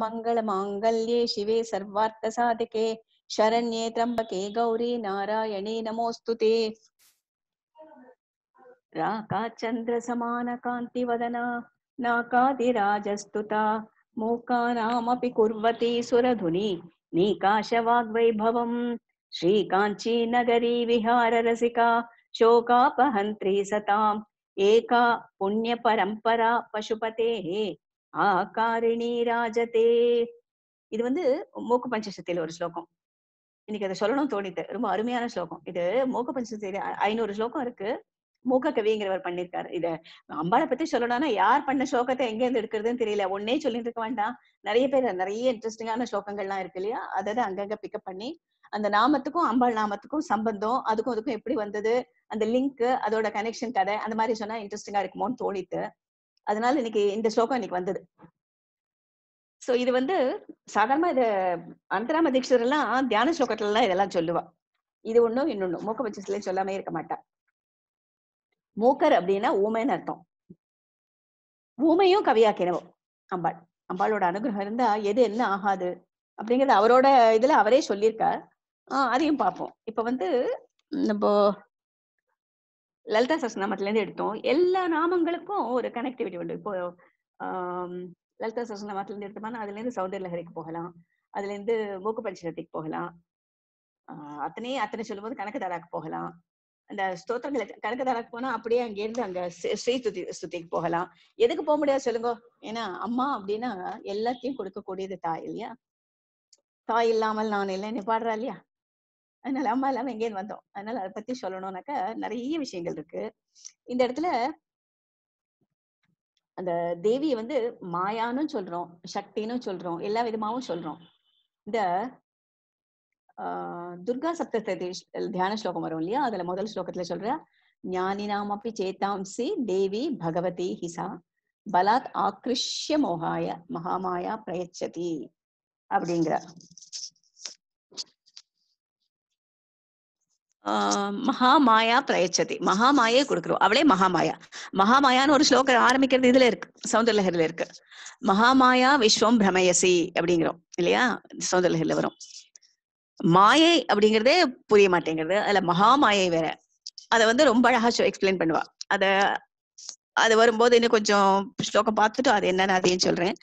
मंगल मंगल्ये शिवे सर्वार्थसाधके शरण्ये त्र्यम्बके गौरी नारायणे नमोऽस्तु ते राकाचन्द्रसमानकान्तिवदना नाकादिराजस्तुता मूकानामपि कुर्वती सुरधुनि नगरी विहार विहाररसिका शोकापहंत्री सताम् एका புண்ணிய பசுபதே ஆகாரிணி ராஜதே இது வந்து மூக்கு பஞ்சசத்தியில ஒரு ஸ்லோகம் இன்னைக்கு அதை சொல்லணும் தோணித்த ரொம்ப அருமையான ஸ்லோகம் இது மூக்க பஞ்சசத்தியில ஐநூறு ஸ்லோகம் இருக்கு மூக்க கவிங்கிறவர் பண்ணிருக்காரு இத அம்பாளை பத்தி சொல்லணும்னா யார் பண்ண சோகத்தை எங்க இருந்து எடுக்கிறதுன்னு தெரியல ஒன்னே சொல்லிட்டு இருக்க வேண்டாம் நிறைய பேர் நிறைய இன்ட்ரெஸ்டிங்கான எல்லாம் இருக்கு இல்லையா அதை அங்கங்க பிக்கப் பண்ணி அந்த நாமத்துக்கும் அம்பாள் நாமத்துக்கும் சம்பந்தம் அதுக்கும் அதுக்கும் எப்படி வந்தது அந்த லிங்க் அதோட கனெக்ஷன் கதை அந்த மாதிரி சொன்னா இன்ட்ரெஸ்டிங்கா இருக்குமோன்னு தோணித்து அதனால இன்னைக்கு இந்த ஸ்லோகம் இன்னைக்கு வந்தது சோ இது வந்து சாதாரணமா இது அந்தராம தீட்சர் எல்லாம் தியான ஸ்லோகத்துல எல்லாம் இதெல்லாம் சொல்லுவா இது ஒண்ணும் இன்னொன்னு மூக்க பச்சஸ்ல சொல்லாமே இருக்க மாட்டா மோக்கர் அப்படின்னா ஊமைன்னு அர்த்தம் ஊமையும் கவியாக்கிறவோ அம்பாள் அம்பாளோட அனுகிரகம் இருந்தா எது என்ன ஆகாது அப்படிங்கறது அவரோட இதுல அவரே சொல்லியிருக்கார் ஆஹ் அதையும் பார்ப்போம் இப்ப வந்து நம்ம லலிதா சஸ்நாமத்துல இருந்து எடுத்தோம் எல்லா நாமங்களுக்கும் ஒரு கனெக்டிவிட்டி உண்டு இப்போ ஆஹ் லலிதா சஸ்நாமத்துல இருந்து எடுத்தோம்னா அதுல இருந்து சௌந்தர் லஹரிக்கு போகலாம் அதுல இருந்து மூக்கு பரிசுரத்துக்கு போகலாம் அத்தனையே அத்தனை சொல்லும்போது கணக்கு தாராக்கு போகலாம் அந்த ஸ்தோத்திரங்களை கணக்கு தரக்கு போனா அப்படியே அங்க இருந்து அங்க ஸ்ரீ துதி ஸ்துதிக்கு போகலாம் எதுக்கு போக முடியாது சொல்லுங்க ஏன்னா அம்மா அப்படின்னா எல்லாத்தையும் கொடுக்கக்கூடியது தாய் இல்லையா தாய் இல்லாமல் நான் நீ பாடுறா இல்லையா அதனால அம்மா இல்லாம எங்கேயும் வந்தோம் அதனால அதை பத்தி சொல்லணும்னாக்கா நிறைய விஷயங்கள் இருக்கு இந்த இடத்துல அந்த தேவியை வந்து மாயான்னு சொல்றோம் சக்தின்னு சொல்றோம் எல்லா விதமாவும் சொல்றோம் இந்த துர்கா சப்தசதி தியான ஸ்லோகம் வரும் இல்லையா அதுல முதல் ஸ்லோகத்துல சொல்ற ஞானினாம் அப்படி சேதாம்சி தேவி பகவதி ஹிசா பலாத் ஆக்ரிஷ்ய மோகாய மகாமாயா பிரயச்சதி அப்படிங்கிற மகாமாயா பிரயச்சதி மகாமாயை கொடுக்குறோம் அவளே மகாமாயா மகாமாயான்னு ஒரு ஸ்லோகம் ஆரம்பிக்கிறது இதுல இருக்கு சௌந்தரலகர்ல இருக்கு மகாமாயா விஸ்வம் பிரமயசி அப்படிங்கிறோம் இல்லையா சௌந்தரலகர்ல வரும் மாயை அப்படிங்கிறதே புரிய மாட்டேங்கிறது அதுல மகா மாயை வேற அதை வந்து ரொம்ப அழகா எக்ஸ்பிளைன் பண்ணுவா அத அது வரும்போது இன்னும் கொஞ்சம் ஸ்லோகம் பார்த்துட்டு அது என்னன்னு அதையும் சொல்றேன்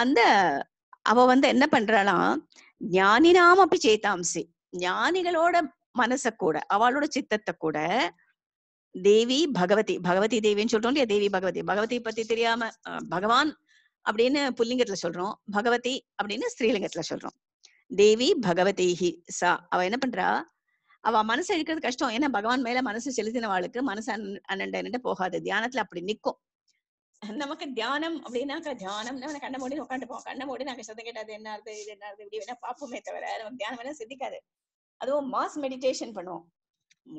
அந்த அவ வந்து என்ன பண்றாளாம் ஞானினாம் அப்படி சேத்தாம்சி ஞானிகளோட மனச கூட அவளோட சித்தத்தை கூட தேவி பகவதி பகவதி தேவின்னு சொல்றோம் இல்லையா தேவி பகவதி பகவதி பத்தி தெரியாம பகவான் அப்படின்னு புல்லிங்கத்துல சொல்றோம் பகவதி அப்படின்னு ஸ்ரீலிங்கத்துல சொல்றோம் தேவி பகவதேகி சா அவ என்ன பண்றா அவ மனசு இழுக்கிறது கஷ்டம் ஏன்னா பகவான் மேல மனசு செலுத்தினவாளுக்கு மனசு அண்ணன் போகாது தியானத்துல அப்படி நிக்கும் நமக்கு தியானம் அப்படின்னாக்கா தியானம் கண்ண மூடி உட்காந்துப்போம் கண்ண மூடி நாங்க சொந்த கேட்டாது என்ன ஆகுது இது என்ன இருக்கு இப்படி வேணா பாப்போமே தவிர நமக்கு தியானம் வேணா சித்திக்காது அதுவும் மாஸ் மெடிடேஷன் பண்ணுவோம்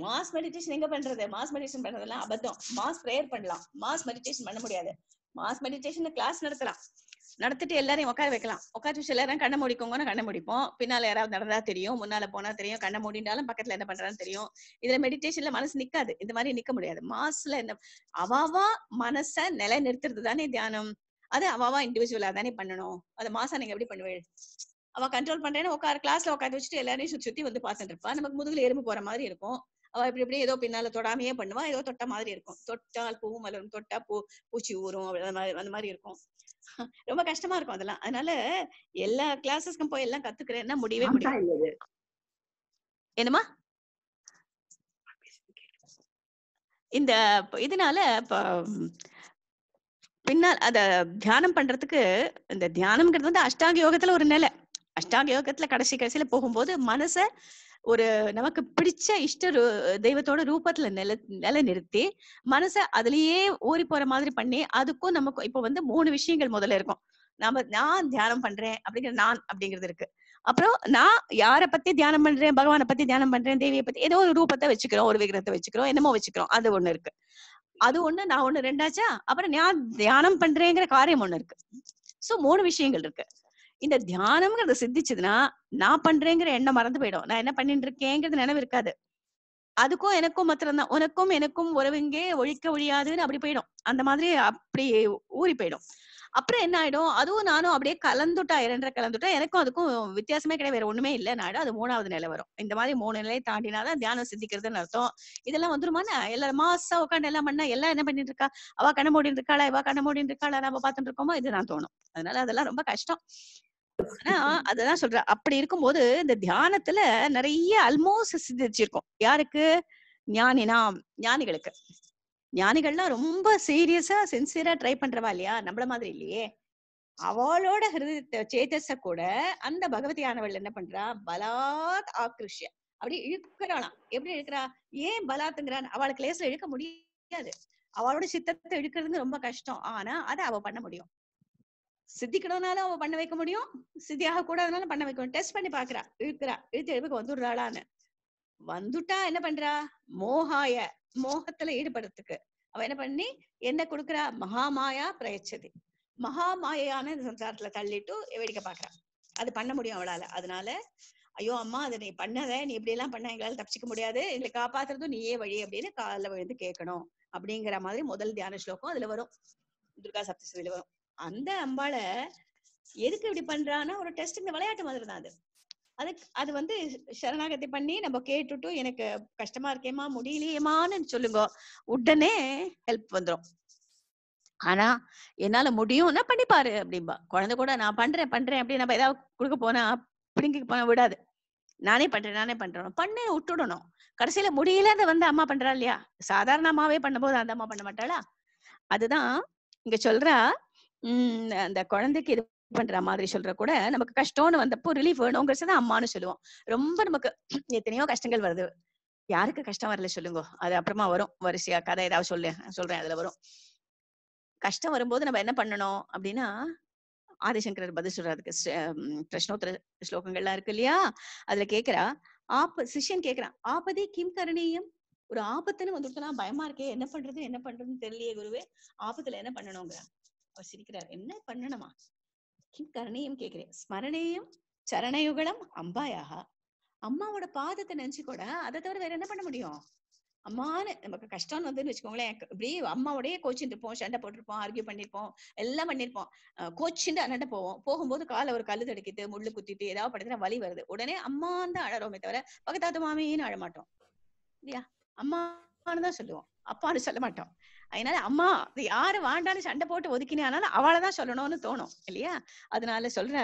மாஸ் மெடிடேஷன் எங்க பண்றது மாஸ் மெடிடேஷன் பண்றதெல்லாம் அபத்தம் மாஸ் ப்ரேயர் பண்ணலாம் மாஸ் மெடிடேஷன் பண்ண முடியாது மாஸ் மெடிடேஷன் கிளாஸ் நடத்தலாம் நடத்திட்டு எல்லாரையும் உட்கார வைக்கலாம் உட்கார வச்சு எல்லாரும் கண்ணை முடிக்கோங்கன்னு கண்ணை முடிப்போம் பின்னால யாராவது நடந்தா தெரியும் முன்னால போனா தெரியும் கண்ணை மூடினாலும் பக்கத்துல என்ன பண்றான்னு தெரியும் இதுல மெடிடேஷன்ல மனசு நிக்காது இந்த மாதிரி நிக்க முடியாது மாசுல என்ன அவாவா மனச நிலை நிறுத்துறது தானே தியானம் அது அவாவா இண்டிவிஜுவலா தானே பண்ணணும் அது மாசா நீங்க எப்படி பண்ணுவேன் அவ கண்ட்ரோல் பண்றேன்னு உட்கார கிளாஸ்ல உட்காந்து வச்சுட்டு எல்லாரையும் சுத்தி சுத்தி வந்து பாத்துட்டு இருப்பா நமக்கு முதுகுல எறும்பு போற மாதிரி இருக்கும் அவ இப்படி இப்படி ஏதோ பின்னால தொடாமையே பண்ணுவா ஏதோ தொட்ட மாதிரி இருக்கும் தொட்டால் பூ மலரும் தொட்டா பூ பூச்சி ஊறும் அந்த மாதிரி இருக்கும் ரொம்ப கஷ்டமா இருக்கும் அதெல்லாம் அதனால எல்லா கிளாஸஸ்க்கும் போய் எல்லாம் கத்துக்கிறேன்னா முடியவே முடியாது என்னமா இந்த இதனால பின்னால் அத தியானம் பண்றதுக்கு இந்த தியானம்ங்கிறது வந்து அஷ்டாங்க யோகத்துல ஒரு நிலை அஷ்டாங்க யோகத்துல கடைசி கடைசியில போகும்போது மனச ஒரு நமக்கு பிடிச்ச இஷ்ட ரூ தெய்வத்தோட ரூபத்துல நில நில நிறுத்தி மனசை அதுலயே ஓரி போற மாதிரி பண்ணி அதுக்கும் நமக்கு இப்ப வந்து மூணு விஷயங்கள் முதல்ல இருக்கும் நாம நான் தியானம் பண்றேன் அப்படிங்கிற நான் அப்படிங்கிறது இருக்கு அப்புறம் நான் யாரை பத்தி தியானம் பண்றேன் பகவானை பத்தி தியானம் பண்றேன் தேவியை பத்தி ஏதோ ஒரு ரூபத்தை வச்சுக்கிறோம் ஒரு விக்கிரத்தை வச்சுக்கிறோம் என்னமோ வச்சுக்கிறோம் அது ஒண்ணு இருக்கு அது ஒண்ணு நான் ஒண்ணு ரெண்டாச்சா அப்புறம் நான் தியானம் பண்றேங்கிற காரியம் ஒண்ணு இருக்கு சோ மூணு விஷயங்கள் இருக்கு இந்த தியானம்ங்கிறத சித்திச்சதுன்னா நான் பண்றேங்கிற எண்ணம் மறந்து போயிடும் நான் என்ன பண்ணிட்டு இருக்கேங்கிறது நினைவு இருக்காது அதுக்கும் எனக்கும் மாத்திரம்தான் உனக்கும் எனக்கும் உறவுங்கே ஒழிக்க ஒழியாதுன்னு அப்படி போயிடும் அந்த மாதிரி அப்படி ஊறி போயிடும் அப்புறம் என்ன ஆயிடும் அதுவும் நானும் அப்படியே கலந்துட்டா இரண்டரை கலந்துட்டா எனக்கும் அதுக்கும் வித்தியாசமே கிடையாது வேற ஒண்ணுமே இல்லைன்னு ஆயிடும் அது மூணாவது நிலை வரும் இந்த மாதிரி மூணு நிலையை தாண்டினாதான் தியானம் சித்திக்கிறதுன்னு அர்த்தம் இதெல்லாம் வந்துருமா எல்லாரும் மாசா உட்காந்து எல்லாம் பண்ணா எல்லாம் என்ன பண்ணிட்டு இருக்கா அவ கண்ண மூடிட்டு இருக்காளா இவா கண்ண மூடிட்டு இருக்காளா நம்ம பார்த்துட்டு இருக்கோமோ இதுதான் தோணும் அதனால அதெல்லாம் ரொம்ப கஷ்டம் ஆனா அததான் சொல்ற அப்படி இருக்கும்போது இந்த தியானத்துல நிறைய அல்மோஸ்ட் சிந்திச்சிருக்கோம் யாருக்கு ஞானினா ஞானிகளுக்கு ஞானிகள்லாம் ரொம்ப சீரியஸா சின்சியரா ட்ரை பண்றவா இல்லையா நம்மள மாதிரி இல்லையே அவளோட ஹிருதத்தை சேதஸ கூட அந்த பகவதியானவள் என்ன பண்றா பலாத் ஆக்ருஷ்ய அப்படி இழுக்கிறாளாம் எப்படி இழுக்கிறா ஏன் பலாத்துங்கிறான் அவளுக்கு லேசில் இழுக்க முடியாது அவளோட சித்தத்தை இழுக்கிறது ரொம்ப கஷ்டம் ஆனா அதை அவ பண்ண முடியும் சித்திக்கணும்னாலும் அவ பண்ண வைக்க முடியும் சித்தியாக கூடாதுனாலும் பண்ண வைக்க முடியும் டெஸ்ட் பண்ணி பாக்குறா இழுக்கிறா இழுத்து எழுப்புக்கு வந்துடுறாளான்னு வந்துட்டா என்ன பண்றா மோகாய மோகத்துல ஈடுபடுறதுக்கு அவ என்ன பண்ணி என்ன கொடுக்குறா மகாமாயா பிரயச்சதி மகாமாயான சம்சாரத்துல தள்ளிட்டு வேடிக்கை பாக்குறா அது பண்ண முடியும் அவளால அதனால ஐயோ அம்மா அதை நீ பண்ணத நீ இப்படி எல்லாம் பண்ண எங்களால தப்பிச்சிக்க முடியாது எங்களை காப்பாத்துறதும் நீயே வழி அப்படின்னு காலில் விழுந்து கேட்கணும் அப்படிங்கிற மாதிரி முதல் தியான ஸ்லோகம் அதுல வரும் துர்கா சப்தசதியில வரும் அந்த அம்பாளை எதுக்கு இப்படி பண்றான்னா ஒரு டெஸ்ட் இந்த விளையாட்டு மாதிரி தான் அது அதுக்கு அது வந்து சரணாகதி பண்ணி நம்ம கேட்டுட்டு எனக்கு கஷ்டமா இருக்கேமா முடியலையேமான்னு சொல்லுங்க உடனே ஹெல்ப் வந்துடும் ஆனா என்னால முடியும்னா பண்ணிப்பாரு அப்படிம்பா குழந்தை கூட நான் பண்றேன் பண்றேன் அப்படி நம்ம ஏதாவது கொடுக்க போனா பிடிங்க போனா விடாது நானே பண்றேன் நானே பண்றேன் பண்ண விட்டுடணும் கடைசியில முடியலத வந்து அம்மா பண்றா இல்லையா சாதாரண அம்மாவே பண்ணும்போது அந்த அம்மா பண்ண மாட்டாளா அதுதான் இங்க சொல்றா உம் அந்த குழந்தைக்கு இது பண்ற மாதிரி சொல்ற கூட நமக்கு கஷ்டம்னு வந்தப்போ ரிலீஃப் தான் அம்மானு சொல்லுவோம் ரொம்ப நமக்கு எத்தனையோ கஷ்டங்கள் வருது யாருக்கு கஷ்டம் வரல சொல்லுங்க அது அப்புறமா வரும் வரிசையா கதை ஏதாவது சொல்லு சொல்றேன் அதுல வரும் கஷ்டம் வரும்போது நம்ம என்ன பண்ணணும் அப்படின்னா ஆதிசங்கரர் பதில் சொல்றாருக்கு பிரஷ்னோத்தர ஸ்லோகங்கள்லாம் இருக்கு இல்லையா அதுல கேக்குறா ஆப்ப சிஷ்யன் கேக்குறான் ஆபதி கிம் கருணீயம் ஒரு ஆபத்துன்னு வந்துட்டு பயமா இருக்கே என்ன பண்றது என்ன பண்றதுன்னு தெரியலையே குருவே ஆபத்துல என்ன பண்ணணுங்கிறான் அவர் சிரிக்கிறார் என்ன பண்ணணுமா கிம் கரணீயம் கேட்கிறேன் ஸ்மரணேயம் சரணயுகலம் அம்பாயாக அம்மாவோட பாதத்தை கூட அதை தவிர வேற என்ன பண்ண முடியும் அம்மானு நமக்கு கஷ்டம்னு வந்துன்னு வச்சுக்கோங்களேன் இப்படி அம்மாவோடய கோச்சின் இருப்போம் சண்டை போட்டிருப்போம் ஆர்கியூ பண்ணிருப்போம் எல்லாம் பண்ணிருப்போம் கோச்சிட்டு அண்ணாட்ட போவோம் போகும்போது காலை ஒரு கல்லு தடுக்கிட்டு முள்ளு குத்திட்டு ஏதாவது படுத்துனா வலி வருது உடனே அம்மான்னு தான் அழறோமே தவிர பக்கத்தாத்து மாமின்னு அழமாட்டோம் இல்லையா அம்மான்னு தான் சொல்லுவோம் அப்பான்னு சொல்ல மாட்டோம் அதனால அம்மா இது யாரு வாண்டான்னு சண்டை போட்டு ஒதுக்கினாலும் அவளைதான் சொல்லணும்னு தோணும் இல்லையா அதனால சொல்ற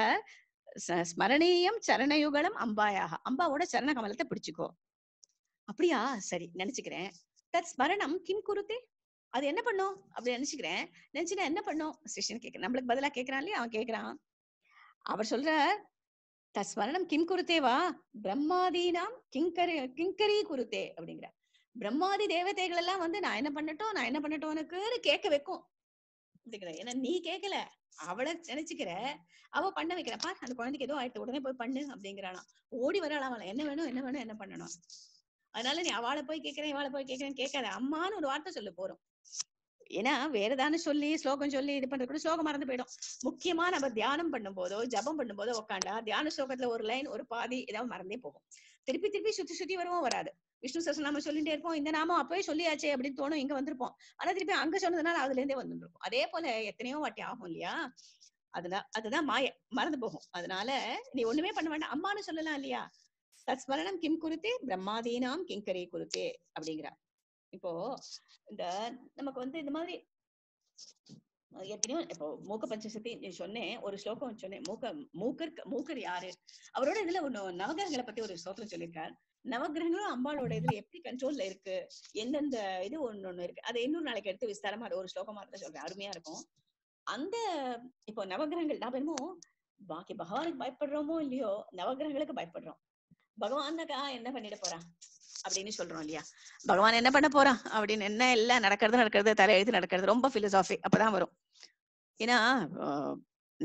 ஸ்மரணீயம் சரணயுகலம் அம்பாயாக அம்பாவோட சரண கமலத்தை பிடிச்சுக்கோ அப்படியா சரி நினைச்சுக்கிறேன் தத் ஸ்மரணம் கிம் குருத்தே அது என்ன பண்ணும் அப்படி நினைச்சுக்கிறேன் நினைச்சுனா என்ன பண்ணும் சிஷ்யன் கேட்க நம்மளுக்கு பதிலா கேட்கிறான் இல்லையா அவன் கேட்கிறான் அவர் சொல்ற தஸ்மரணம் கிம் குருத்தேவா பிரம்மாதீனாம் கிங்கரி கிங்கரி குருத்தே அப்படிங்கிற பிரம்மாதி தேவதைகள் எல்லாம் வந்து நான் என்ன பண்ணட்டும் நான் என்ன பண்ணட்டும் உனக்குன்னு கேட்க வைக்கும் ஏன்னா நீ கேட்கல அவளை நினைச்சுக்கிற அவ பண்ண வைக்கிறப்பா அந்த குழந்தைக்கு ஏதோ ஆயிட்டு உடனே போய் பண்ணு அப்படிங்கிறானா ஓடி வரலாம் அவளை என்ன வேணும் என்ன வேணும் என்ன பண்ணணும் அதனால நீ அவளை போய் கேட்கிறேன் இவாளை போய் கேட்கிறேன் கேட்காத அம்மான்னு ஒரு வார்த்தை சொல்ல போறோம் ஏன்னா வேற தானே சொல்லி ஸ்லோகம் சொல்லி இது பண்றது கூட ஸ்லோகம் மறந்து போயிடும் முக்கியமா நம்ம தியானம் பண்ணும் போதோ ஜபம் பண்ணும் போதோ உட்காண்டா தியான ஸ்லோகத்துல ஒரு லைன் ஒரு பாதி ஏதாவது மறந்தே போகும் திருப்பி திருப்பி சுத்தி சுத்தி வருவோம் வராது விஷ்ணு சசம் நாம சொல்லிட்டே இருப்போம் இந்த நாமம் அப்பவே சொல்லியாச்சே அப்படின்னு தோணும் இங்க வந்திருப்போம் ஆனா திருப்பி அங்க சொன்னதுனால அதுல இருந்தே வந்துருக்கும் அதே போல எத்தனையோ வாட்டி ஆகும் இல்லையா அதுதான் அதுதான் மாய மறந்து போகும் அதனால நீ ஒண்ணுமே பண்ண வேண்டாம் அம்மானு சொல்லலாம் இல்லையா தஸ்மரணம் கிம் குருத்தே பிரம்மாதீனாம் கிங்கரே குருத்தே அப்படிங்கிறா இப்போ இந்த நமக்கு வந்து இந்த மாதிரி எத்தனையோ இப்போ மூக்க பஞ்சசத்தி சொன்னேன் ஒரு ஸ்லோகம் சொன்னேன் மூக்க மூக்கர் மூக்கர் யாரு அவரோட இதுல ஒன்னு நவகரங்களை பத்தி ஒரு ஸ்லோகம் சொல்லியிருக்காரு நவகிரகங்களும் அம்பாளோட இதுல எப்படி கண்ட்ரோல்ல இருக்கு எந்தெந்த இது ஒண்ணு ஒண்ணு இருக்கு அதை இன்னொரு நாளைக்கு எடுத்து விஸ்தாரமா ஒரு ஸ்லோகமா இருந்தா சொல்றேன் அருமையா இருக்கும் அந்த இப்போ நவகிரகங்கள் நான் என்னமோ பாக்கி பகவானுக்கு பயப்படுறோமோ இல்லையோ நவகிரகங்களுக்கு பயப்படுறோம் பகவான்க்கா என்ன பண்ணிட போறான் அப்படின்னு சொல்றோம் இல்லையா பகவான் என்ன பண்ண போறான் அப்படின்னு என்ன எல்லாம் நடக்கிறது நடக்கிறது எழுதி நடக்கிறது ரொம்ப பிலோசாஃபி அப்பதான் வரும் ஏன்னா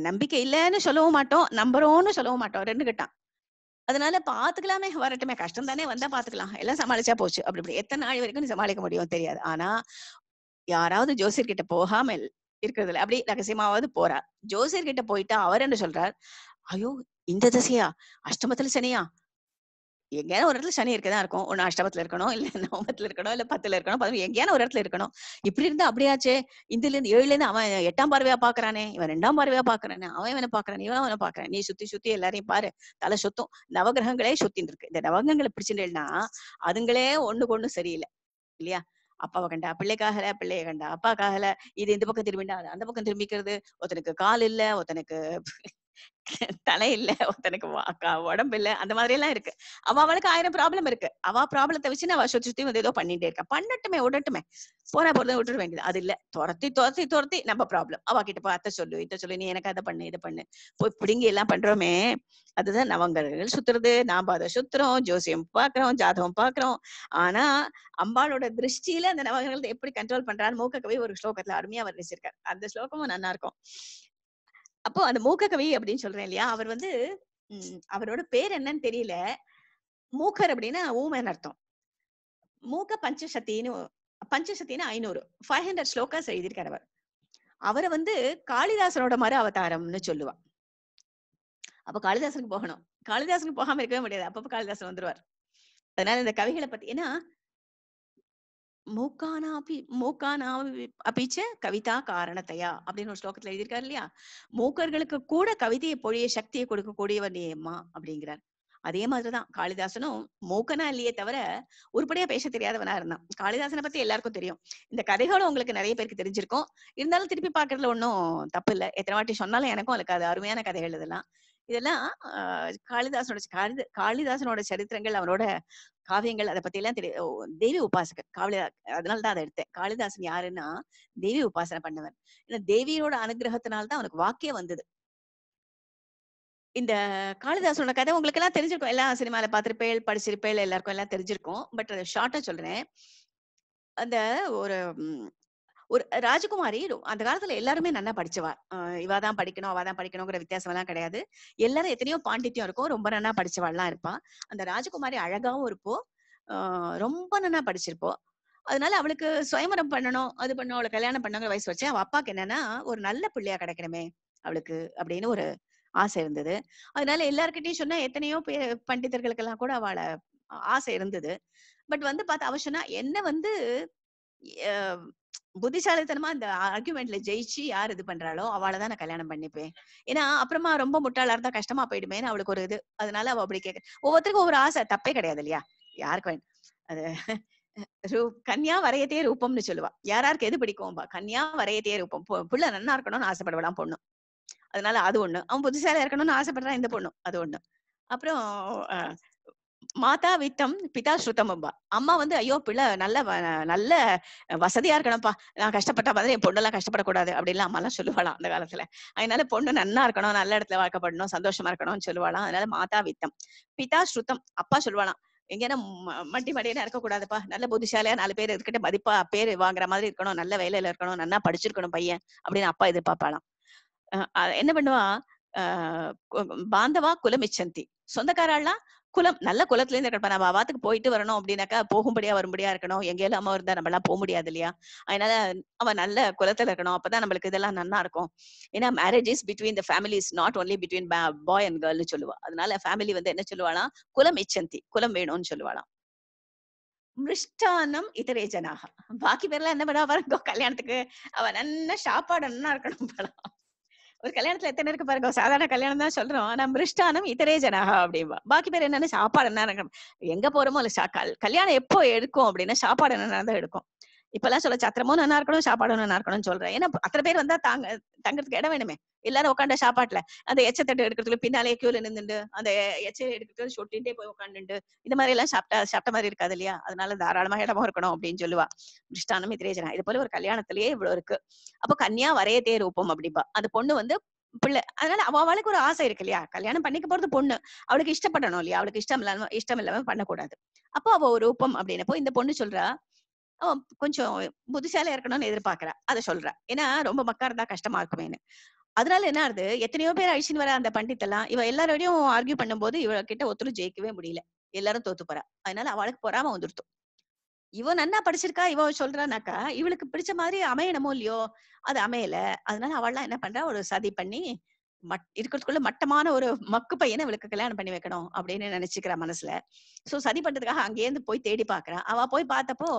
நம்பிக்கை இல்லைன்னு சொல்லவும் மாட்டோம் நம்புறோம்னு சொல்லவும் மாட்டோம் ரெண்டு கிட்டான் அதனால பாத்துக்கலாமே வரட்டுமே கஷ்டம் தானே வந்தா பாத்துக்கலாம் எல்லாம் சமாளிச்சா போச்சு அப்படி இப்படி எத்தனை நாள் வரைக்கும் சமாளிக்க முடியும் தெரியாது ஆனா யாராவது ஜோசியர் கிட்ட போகாம இருக்கிறதுல அப்படி ரகசியமாவது போறார் கிட்ட போயிட்டா அவர் என்ன சொல்றார் ஐயோ இந்த தசையா அஷ்டமத்துல சனியா எங்கேயாவது ஒரு இடத்துல சனி இருக்கதான் இருக்கும் ஒன்னு அஷ்டமத்துல இருக்கணும் இல்ல நவமத்துல இருக்கணும் இல்ல பத்துல இருக்கணும் பதினொன்று எங்கேயான ஒரு இடத்துல இருக்கணும் இப்படி இருந்தா அப்படியாச்சே இந்த இருந்து ஏழுல இருந்து அவன் எட்டாம் பார்வையா பாக்குறானே இவன் ரெண்டாம் பார்வையா பாக்குறானே அவன் இவனை பாக்குறான் இவன் அவனை பாக்குறான் நீ சுத்தி சுத்தி எல்லாரையும் பாரு தலை சுத்தும் நவகிரகங்களே சுத்தின்னு இருக்கு இந்த நவகிரகங்களை பிடிச்சிருந்தேன்னா அதுங்களே ஒண்ணுக்கு ஒண்ணும் சரியில்லை இல்லையா அப்பாவை கண்டா பிள்ளைக்காகல பிள்ளைய கண்டா அப்பாக்காகல இது இந்த பக்கம் திரும்பிண்டா அது அந்த பக்கம் திரும்பிக்கிறது ஒருத்தனுக்கு கால் இல்ல ஒருத்தனுக்கு தலை இல்ல ஒருத்தனுக்கு உடம்பு இல்ல அந்த மாதிரி எல்லாம் இருக்கு அவ அவளுக்கு ஆயிரம் ப்ராப்ளம் இருக்கு அவ ப்ராப்ளத்தை வச்சு நான் சுத்தி சுத்தி வந்து ஏதோ பண்ணிட்டே இருக்கேன் பண்ணட்டுமே விடட்டுமே போனா போறதை விட்டுட வேண்டியது அது இல்ல துரத்தி துரத்தி துரத்தி நம்ம ப்ராப்ளம் அவ கிட்ட பார்த்த சொல்லு இதை சொல்லு நீ எனக்கு அதை பண்ணு இதை பண்ணு போய் பிடுங்கி எல்லாம் பண்றோமே அதுதான் நவங்கர்கள் சுத்துறது நாம அதை சுத்துறோம் ஜோசியம் பாக்குறோம் ஜாதகம் பாக்குறோம் ஆனா அம்பாளோட திருஷ்டியில அந்த நவகரங்களை எப்படி கண்ட்ரோல் பண்றான்னு மூக்க கவி ஒரு ஸ்லோகத்துல அருமையா வர்ணிச்சிருக்காரு அந்த ஸ்லோகமும் நல்லா இருக்கும் அப்போ அந்த கவி அப்படின்னு சொல்றேன் இல்லையா அவர் வந்து அவரோட பேர் என்னன்னு தெரியல மூக்கர் அப்படின்னா ஊமன் அர்த்தம் மூக்க பஞ்சசக்தின்னு பஞ்சசக்தின்னு ஐநூறு ஃபைவ் ஹண்ட்ரட் ஸ்லோகாஸ் எழுதியிருக்கார் அவர் அவரை வந்து காளிதாசனோட மறு அவதாரம்னு சொல்லுவா அப்ப காளிதாசனுக்கு போகணும் காளிதாசனுக்கு போகாம இருக்கவே முடியாது அப்பப்ப காளிதாசன் வந்துருவார் அதனால இந்த கவிகளை பத்தி ஏன்னா மூக்கானாபி மூக்கானாபி அபிச்ச கவிதா காரணத்தையா அப்படின்னு ஒரு ஸ்லோகத்துல எழுதியிருக்காரு இல்லையா மூக்கர்களுக்கு கூட கவிதையை பொழிய சக்தியை கொடுக்கக்கூடியவன் ஏம்மா அப்படிங்கிறார் அதே மாதிரிதான் காளிதாசனும் மூக்கனா இல்லையே தவிர உருப்படியா பேச தெரியாதவனா இருந்தான் காளிதாசனை பத்தி எல்லாருக்கும் தெரியும் இந்த கதைகளும் உங்களுக்கு நிறைய பேருக்கு தெரிஞ்சிருக்கும் இருந்தாலும் திருப்பி பாக்குறதுல ஒன்னும் தப்பு இல்லை எத்தனை வாட்டி சொன்னாலும் எனக்கும் அதுக்கு அது அருமையான கதைகள் இதெல்லாம் இதெல்லாம் காளிதாசனோட காளித காளிதாசனோட சரித்திரங்கள் அவனோட காவியங்கள் அதை பத்தி எல்லாம் தெரிய தெய்வ உபாசகர் காளிதா அதனாலதான் அதை எடுத்தேன் காளிதாசன் யாருன்னா தேவி உபாசனை பண்ணவர் இந்த தேவியோட அனுகிரகத்தினால்தான் அவனுக்கு வாக்கியம் வந்தது இந்த காளிதாசனோட கதை உங்களுக்கு எல்லாம் தெரிஞ்சிருக்கும் எல்லா சினிமால பார்த்திருப்பேள் படிச்சிருப்பேள் எல்லாருக்கும் எல்லாம் தெரிஞ்சிருக்கும் பட் அதை ஷார்ட்டா சொல்றேன் அந்த ஒரு ஒரு ராஜகுமாரி அந்த காலத்துல எல்லாருமே நல்லா படிச்சவா இவா தான் படிக்கணும் அவ தான் படிக்கணுங்கிற வித்தியாசம் எல்லாம் கிடையாது எல்லாரும் எத்தனையோ பாண்டித்யம் இருக்கும் ரொம்ப நல்லா படிச்சவாள்லாம் இருப்பா அந்த ராஜகுமாரி அழகாவும் ஆஹ் ரொம்ப நல்லா படிச்சிருப்போம் அதனால அவளுக்கு சுயமரம் பண்ணணும் அது பண்ணும் அவளை கல்யாணம் பண்ணுங்கிற வயசு வச்சு அவ அப்பாக்கு என்னன்னா ஒரு நல்ல பிள்ளையா கிடைக்கணுமே அவளுக்கு அப்படின்னு ஒரு ஆசை இருந்தது அதனால எல்லாருக்கிட்டையும் சொன்னா எத்தனையோ பே பண்டிதர்களுக்கெல்லாம் கூட அவளை ஆசை இருந்தது பட் வந்து பார்த்தா அவ சொன்னா என்ன வந்து புத்திசாலித்தனமா அந்த ஆர்குமெண்ட்ல ஜெயிச்சு யார் இது பண்றாளோ அவளை தான் நான் கல்யாணம் பண்ணிப்பேன் ஏன்னா அப்புறமா ரொம்ப முட்டாளா இருந்தா கஷ்டமா போயிடுமேன்னு அவளுக்கு ஒரு இது அதனால அவ அப்படி கேட்க ஒவ்வொருத்தருக்கும் ஒவ்வொரு ஆசை தப்பே கிடையாது இல்லையா யாருக்கு வேணும் அது ரூ கன்யா வரையத்தே ரூபம்னு சொல்லுவா யாராருக்கு யாருக்கு எது பிடிக்கும்பா கன்யா வரையத்தே ரூபம் புள்ள நன்னா இருக்கணும்னு ஆசைப்படுவலாம் பொண்ணு அதனால அது ஒண்ணு அவன் புத்திசாலியா இருக்கணும்னு ஆசைப்படுறான் இந்த பொண்ணு அது ஒண்ணு அப்புறம் மாதா வித்தம் பிதா ஸ்ருத்தம் அம்மா வந்து ஐயோ பிள்ளை நல்ல நல்ல வசதியா இருக்கணும்ப்பா நான் கஷ்டப்பட்ட மாதிரி என் பொண்ணெல்லாம் கஷ்டப்படக்கூடாது அப்படின்லாம் எல்லாம் சொல்லுவாளாம் அந்த காலத்துல அதனால பொண்ணு நன்னா இருக்கணும் நல்ல இடத்துல வாழ்க்கப்படணும் சந்தோஷமா இருக்கணும்னு சொல்லுவாளாம் அதனால மாதா வித்தம் பிதா ஸ்ருத்தம் அப்பா சொல்லுவாளாம் எங்கன்னா மண்டி மடியெல்லாம் இருக்கக்கூடாதுப்பா நல்ல புத்திசாலியா நாலு பேர் இருக்கிட்ட மதிப்பா பேர் வாங்குற மாதிரி இருக்கணும் நல்ல வேலையில இருக்கணும் நல்லா படிச்சிருக்கணும் பையன் அப்படின்னு அப்பா எதிர்பார்ப்பாளாம் என்ன பண்ணுவா பாந்தவா குலமிச்சந்தி சொந்தக்காராள்லாம் குளம் நல்ல குளத்துல இருந்து கிடப்பா நம்ம வாத்துக்கு போயிட்டு வரணும் அப்படின்னாக்கா போகும்படியா வரும்படியா இருக்கணும் எங்கேயாலும் அம்மா இருந்தா நம்ம எல்லாம் போக முடியாது இல்லையா அதனால அவன் நல்ல குளத்துல இருக்கணும் அப்பதான் நம்மளுக்கு இதெல்லாம் நல்லா இருக்கும் ஏன்னா marriage is between the family is not only between boy and கேர்ள்னு சொல்லுவா அதனால ஃபேமிலி வந்து என்ன சொல்லுவானா குலம் இச்சந்தி குலம் வேணும்னு சொல்லுவாளாம் மிருஷ்டானம் இதரே ஜனாக பாக்கி பேர்லாம் என்ன பண்ணா பாருங்க கல்யாணத்துக்கு அவ நல்ல சாப்பாடு நல்லா இருக்கணும் படம் ஒரு கல்யாணத்துல எத்தனை இருக்கு பாருங்க சாதாரண கல்யாணம் தான் சொல்றோம் ஆனா மிருஷ்டானம் இத்தரே ஜனாகா அப்படிம்பா பாக்கி பேர் என்னன்னு சாப்பாடு என்ன எங்க போறோமோ இல்ல கல்யாணம் எப்போ எடுக்கும் அப்படின்னா சாப்பாடு என்னன்னா தான் எடுக்கும் இப்ப எல்லாம் சொல்ல சத்திரமும் நல்லா இருக்கணும் சாப்பாடும் நல்லா இருக்கணும்னு சொல்றேன் ஏன்னா அத்தனை பேர் வந்தா தாங்க தங்கறதுக்கு இடம் வேணுமே எல்லாரும் உட்காண்ட சாப்பாட்டுல அந்த எச்சத்தட்டு எடுக்கிறதுக்கு பின்னாலே கியூல நின்றுண்டு அந்த எச்சை எடுக்கிறது சொட்டின்ண்டே போய் உட்காந்துண்டு இந்த மாதிரி எல்லாம் சாப்பிட்டா சாப்பிட்ட மாதிரி இருக்காது இல்லையா அதனால தாராளமா இடமும் இருக்கணும் அப்படின்னு சொல்லுவா திருஷ்டானம் இத்திரேஜனா இது போல ஒரு கல்யாணத்திலேயே இவ்வளவு இருக்கு அப்ப கன்யா வரையதே ரூபம் அப்படிம்பா அந்த பொண்ணு வந்து பிள்ளை அதனால அவளுக்கு ஒரு ஆசை இருக்கு இல்லையா கல்யாணம் பண்ணிக்க போறது பொண்ணு அவளுக்கு இஷ்டப்படணும் இல்லையா அவளுக்கு இஷ்டம் இல்லாம இஷ்டம் இல்லாம பண்ணக்கூடாது அப்போ அவ ஒரு ரூபம் அப்படின்னப்போ இந்த பொண்ணு சொல்றா கொஞ்சம் புதுசால இருக்கணும்னு எதிர்பார்க்கிறா அதை சொல்றா ஏன்னா ரொம்ப மக்கா இருந்தா கஷ்டமா இருக்குமேனு அதனால என்ன ஆகுது எத்தனையோ பேர் அழிச்சின்னு வர அந்த பண்டித்தெல்லாம் இவ எல்லாரோடையும் ஆர்கியூ பண்ணும்போது இவ கிட்ட ஒருத்தரும் ஜெயிக்கவே முடியல எல்லாரும் தோத்து போறா அதனால அவளுக்கு பொறாம வந்துருத்தோம் இவன் நன்னா படிச்சிருக்கா இவ சொல்றானாக்கா இவளுக்கு பிடிச்ச மாதிரி அமையணுமோ இல்லையோ அது அமையல அதனால அவள் எல்லாம் என்ன பண்றா ஒரு சதி பண்ணி இருக்கிறதுக்குள்ள மட்டமான ஒரு மக்கு பையனை அவளுக்கு கல்யாணம் பண்ணி வைக்கணும் அப்படின்னு நினைச்சுக்கிறா மனசுல சோ சதி பண்றதுக்காக அங்கேருந்து போய் தேடி பாக்குறான் அவ போய் பார்த்தப்போ